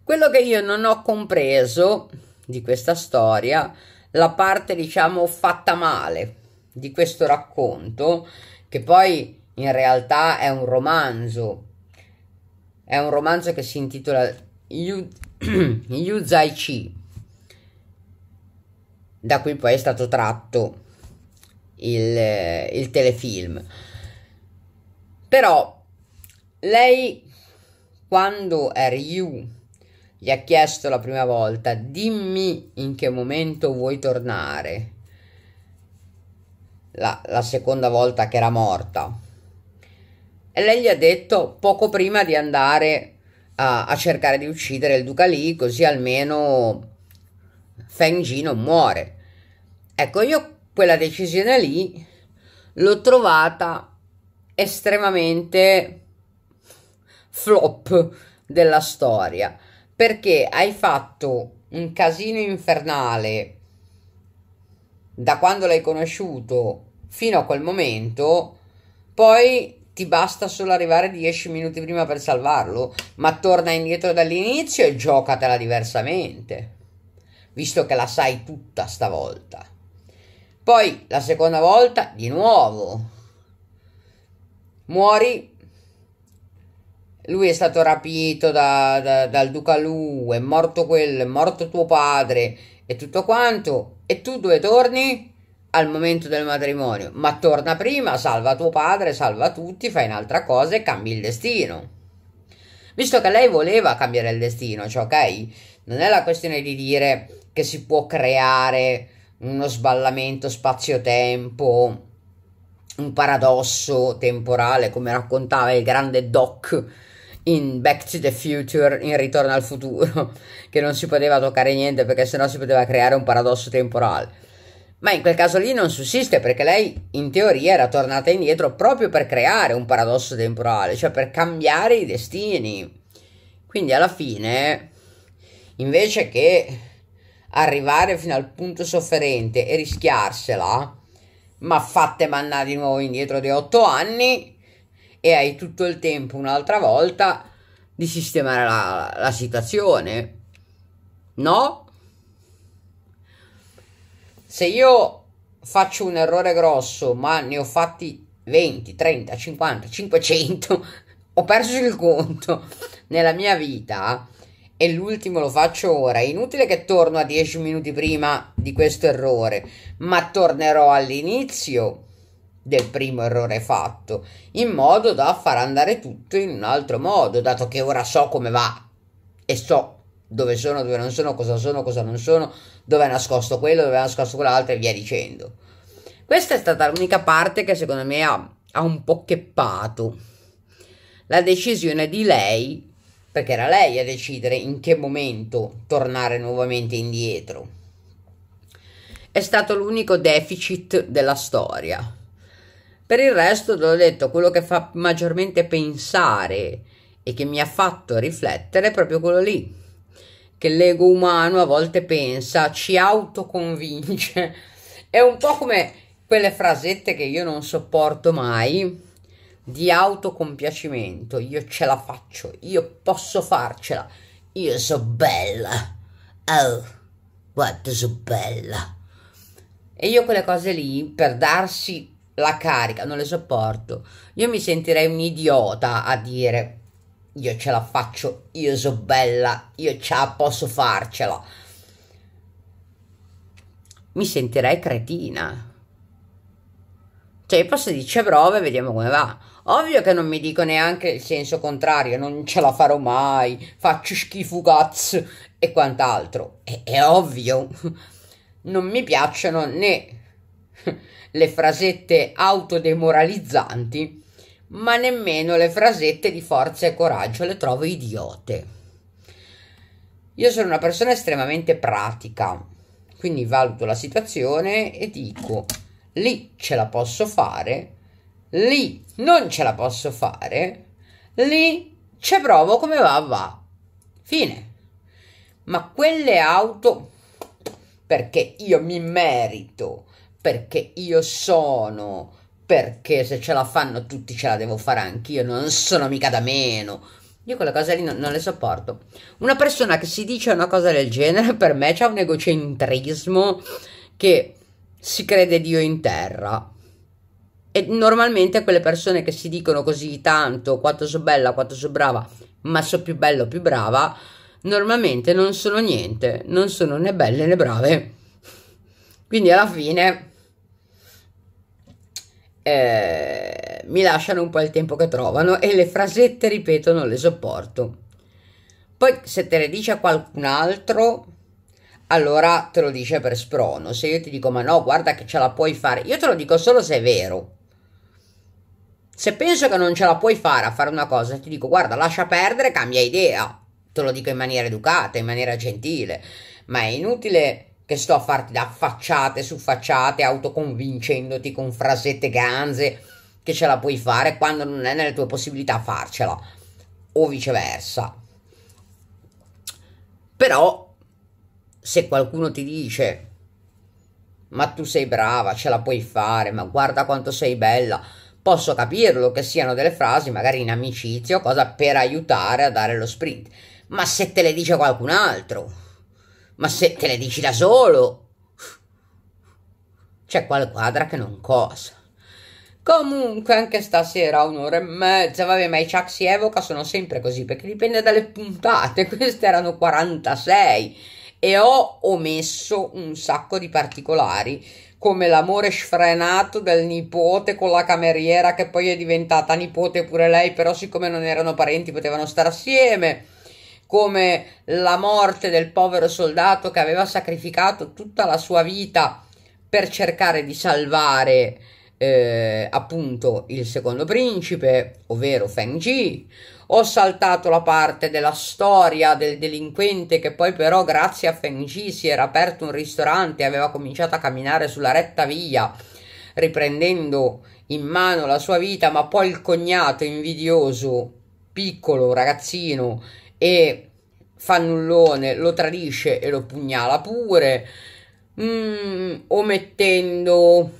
Quello che io non ho compreso di questa storia la parte diciamo fatta male di questo racconto che poi in realtà è un romanzo è un romanzo che si intitola [clears throat] Zai Chi da cui poi è stato tratto il, il telefilm però lei quando è Ryu gli ha chiesto la prima volta dimmi in che momento vuoi tornare la, la, seconda volta che era morta e lei gli ha detto poco prima di andare a, a cercare di uccidere il duca lì così almeno Feng Ji non muore ecco io quella decisione lì l'ho trovata estremamente flop della storia perché hai fatto un casino infernale da quando l'hai conosciuto fino a quel momento, poi ti basta solo arrivare dieci minuti prima per salvarlo, ma torna indietro dall'inizio e giocatela diversamente, visto che la sai tutta stavolta. Poi la seconda volta di nuovo muori lui è stato rapito da, da, dal duca Lu, è morto quello, è morto tuo padre e tutto quanto. E tu dove torni? Al momento del matrimonio. Ma torna prima, salva tuo padre, salva tutti, fai un'altra cosa e cambi il destino. Visto che lei voleva cambiare il destino, cioè, ok? Non è la questione di dire che si può creare uno sballamento spazio-tempo, un paradosso temporale, come raccontava il grande Doc in Back to the Future, in Ritorno al futuro, [laughs] che non si poteva toccare niente perché sennò si poteva creare un paradosso temporale. Ma in quel caso lì non sussiste perché lei in teoria era tornata indietro proprio per creare un paradosso temporale, cioè per cambiare i destini. Quindi alla fine, invece che arrivare fino al punto sofferente e rischiarsela, ma fatte mannare di nuovo indietro di otto anni, e hai tutto il tempo un'altra volta di sistemare la, la situazione. No? Se io faccio un errore grosso, ma ne ho fatti 20, 30, 50, 500, ho perso il conto nella mia vita e l'ultimo lo faccio ora. È inutile che torno a 10 minuti prima di questo errore, ma tornerò all'inizio del primo errore fatto, in modo da far andare tutto in un altro modo, dato che ora so come va e so dove sono, dove non sono, cosa sono, cosa non sono, dove è nascosto quello, dove è nascosto quell'altro e via dicendo. Questa è stata l'unica parte che secondo me ha, ha un po' cheppato. La decisione di lei, perché era lei a decidere in che momento tornare nuovamente indietro. È stato l'unico deficit della storia per il resto, l'ho detto, quello che fa maggiormente pensare e che mi ha fatto riflettere è proprio quello lì, che l'ego umano a volte pensa, ci autoconvince. [laughs] È un po' come quelle frasette che io non sopporto mai di autocompiacimento. Io ce la faccio, io posso farcela, io so bella. Oh, guarda, so bella. E io quelle cose lì, per darsi la carica, non le sopporto. Io mi sentirei un idiota a dire io ce la faccio, io so bella, io ce la posso farcela. Mi sentirei cretina. Cioè, posso dire, ci provo e vediamo come va. Ovvio che non mi dico neanche il senso contrario, non ce la farò mai, faccio schifo cazzo e quant'altro. È, è ovvio. Non mi piacciono né le frasette autodemoralizzanti, ma nemmeno le frasette di forza e coraggio, le trovo idiote. Io sono una persona estremamente pratica, quindi valuto la situazione e dico lì ce la posso fare, lì non ce la posso fare, lì ci provo come va va. Fine. Ma quelle auto perché io mi merito perché io sono, perché se ce la fanno tutti ce la devo fare anch'io, non sono mica da meno. Io quelle cose lì non, non le sopporto. Una persona che si dice una cosa del genere, per me c'ha un egocentrismo che si crede Dio in terra. E normalmente quelle persone che si dicono così tanto quanto so bella, quanto so brava, ma so più bello, più brava, normalmente non sono niente, non sono né belle né brave. Quindi alla fine eh, mi lasciano un po' il tempo che trovano e le frasette, ripeto, non le sopporto. Poi se te le dice a qualcun altro, allora te lo dice per sprono. Se io ti dico ma no, guarda che ce la puoi fare, io te lo dico solo se è vero. Se penso che non ce la puoi fare a fare una cosa, ti dico guarda, lascia perdere, cambia idea. Te lo dico in maniera educata, in maniera gentile, ma è inutile che sto a farti da facciate su facciate, autoconvincendoti con frasette ganze che ce la puoi fare quando non è nelle tue possibilità farcela, o viceversa. Però, se qualcuno ti dice, ma tu sei brava, ce la puoi fare, ma guarda quanto sei bella, posso capirlo che siano delle frasi, magari in amicizia o cosa, per aiutare a dare lo sprint. Ma se te le dice qualcun altro, ma se te le dici da solo, c'è qualquadra che non cosa. Comunque, anche stasera un'ora e mezza. Vabbè, ma i Chuck si evoca sono sempre così perché dipende dalle puntate. [laughs] Queste erano 46 e ho omesso un sacco di particolari come l'amore sfrenato del nipote con la cameriera che poi è diventata nipote pure lei, però siccome non erano parenti potevano stare assieme come la morte del povero soldato che aveva sacrificato tutta la sua vita per cercare di salvare eh, appunto il secondo principe, ovvero Feng Ji. Ho saltato la parte della storia del delinquente che poi però grazie a Feng Ji si era aperto un ristorante e aveva cominciato a camminare sulla retta via riprendendo in mano la sua vita, ma poi il cognato invidioso, piccolo ragazzino, e Fannullone lo tradisce e lo pugnala pure, mm, omettendo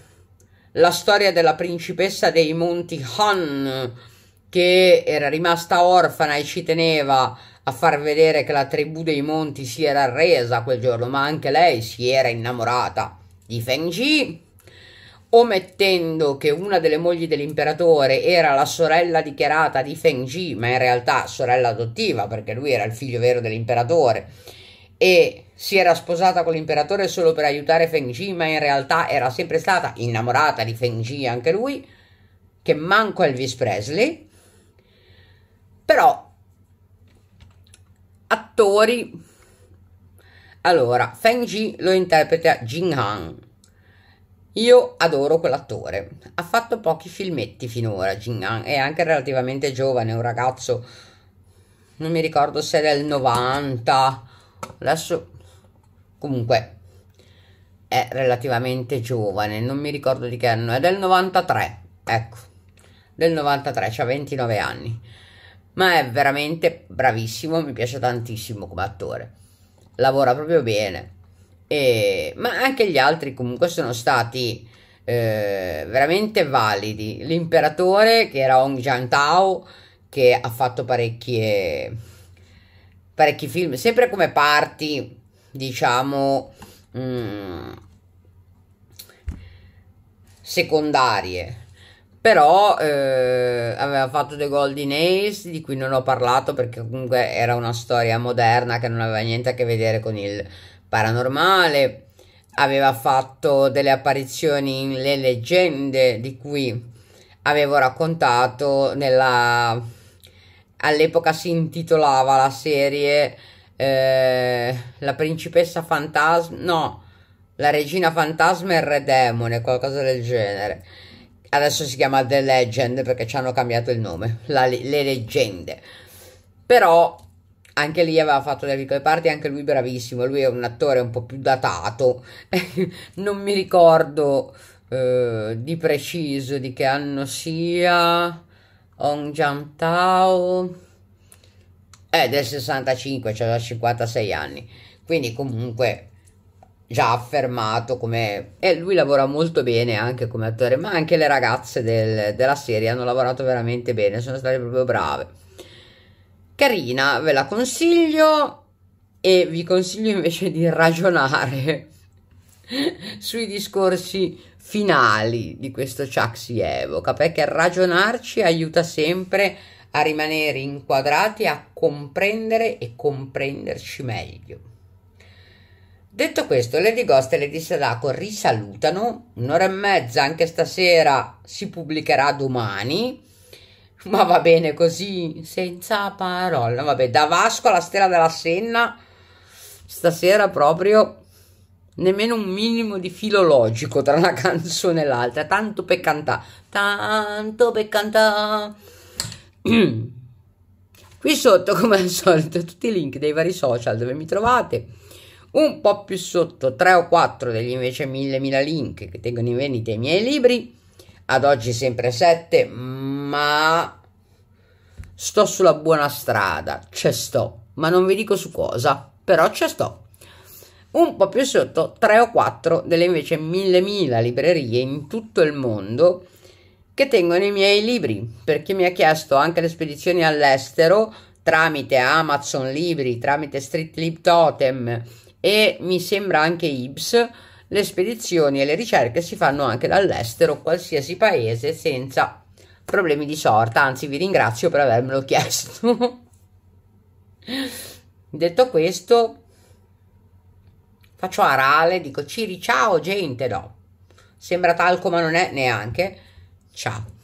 la storia della principessa dei Monti Han che era rimasta orfana e ci teneva a far vedere che la tribù dei Monti si era arresa quel giorno, ma anche lei si era innamorata di Feng Ji omettendo che una delle mogli dell'imperatore era la sorella dichiarata di Feng Ji, ma in realtà sorella adottiva perché lui era il figlio vero dell'imperatore, e si era sposata con l'imperatore solo per aiutare Feng Ji, ma in realtà era sempre stata innamorata di Feng Ji anche lui, che manco Elvis Presley, però attori... Allora, Feng Ji lo interpreta Jing Han, io adoro quell'attore, ha fatto pochi filmetti finora, Jin Han, è anche relativamente giovane, un ragazzo, non mi ricordo se è del 90, adesso comunque è relativamente giovane, non mi ricordo di che anno, è del 93, ecco, del 93, ha 29 anni, ma è veramente bravissimo, mi piace tantissimo come attore, lavora proprio bene e, ma anche gli altri comunque sono stati eh, veramente validi. L'imperatore che era Hong Jiantao che ha fatto parecchie, parecchi film, sempre come parti, diciamo, mh, mm, secondarie. Però eh, aveva fatto The Golden Ace, di cui non ho parlato perché comunque era una storia moderna che non aveva niente a che vedere con il paranormale, aveva fatto delle apparizioni in leggende di cui avevo raccontato nella all'epoca si intitolava la serie eh, La principessa fantasma no La regina fantasma e il re demone qualcosa del genere adesso si chiama The Legend perché ci hanno cambiato il nome la, le leggende però anche lì aveva fatto delle piccole parti, anche lui bravissimo, lui è un attore un po' più datato, [laughs] non mi ricordo eh, di preciso di che anno sia Hong Jam Tao, è eh, del 65, cioè da 56 anni, quindi comunque già affermato come e lui lavora molto bene anche come attore ma anche le ragazze del, della serie hanno lavorato veramente bene sono state proprio brave Carina, ve la consiglio e vi consiglio invece di ragionare [laughs] sui discorsi finali di questo Chuck si Evoca perché ragionarci aiuta sempre a rimanere inquadrati, a comprendere e comprenderci meglio. Detto questo, Lady Ghost e Lady Sadako risalutano, un'ora e mezza anche stasera si pubblicherà domani, ma va bene così, senza parola. Vabbè, da Vasco alla Stella della Senna, stasera proprio nemmeno un minimo di filologico tra una [laughs] canzone e l'altra. Tanto per cantare, tanto per cantare. [clears throat] Qui sotto, come al solito, tutti i link dei vari social dove mi trovate. Un po' più sotto, 3 o 4 degli invece mille 1000 link che tengono in vendita i miei libri ad oggi sempre 7, ma sto sulla buona strada, c'è sto, ma non vi dico su cosa, però c'è sto. Un po' più sotto, 3 o 4 delle invece 1000.000 librerie in tutto il mondo che tengono i miei libri, perché mi ha chiesto anche le spedizioni all'estero tramite Amazon Libri, tramite Street Lib Totem e mi sembra anche Ibs le spedizioni e le ricerche si fanno anche dall'estero, qualsiasi paese, senza problemi di sorta. Anzi, vi ringrazio per avermelo chiesto. [laughs] Detto questo, faccio a rale, dico Ciri ciao gente, no. Sembra talco ma non è neanche. Ciao.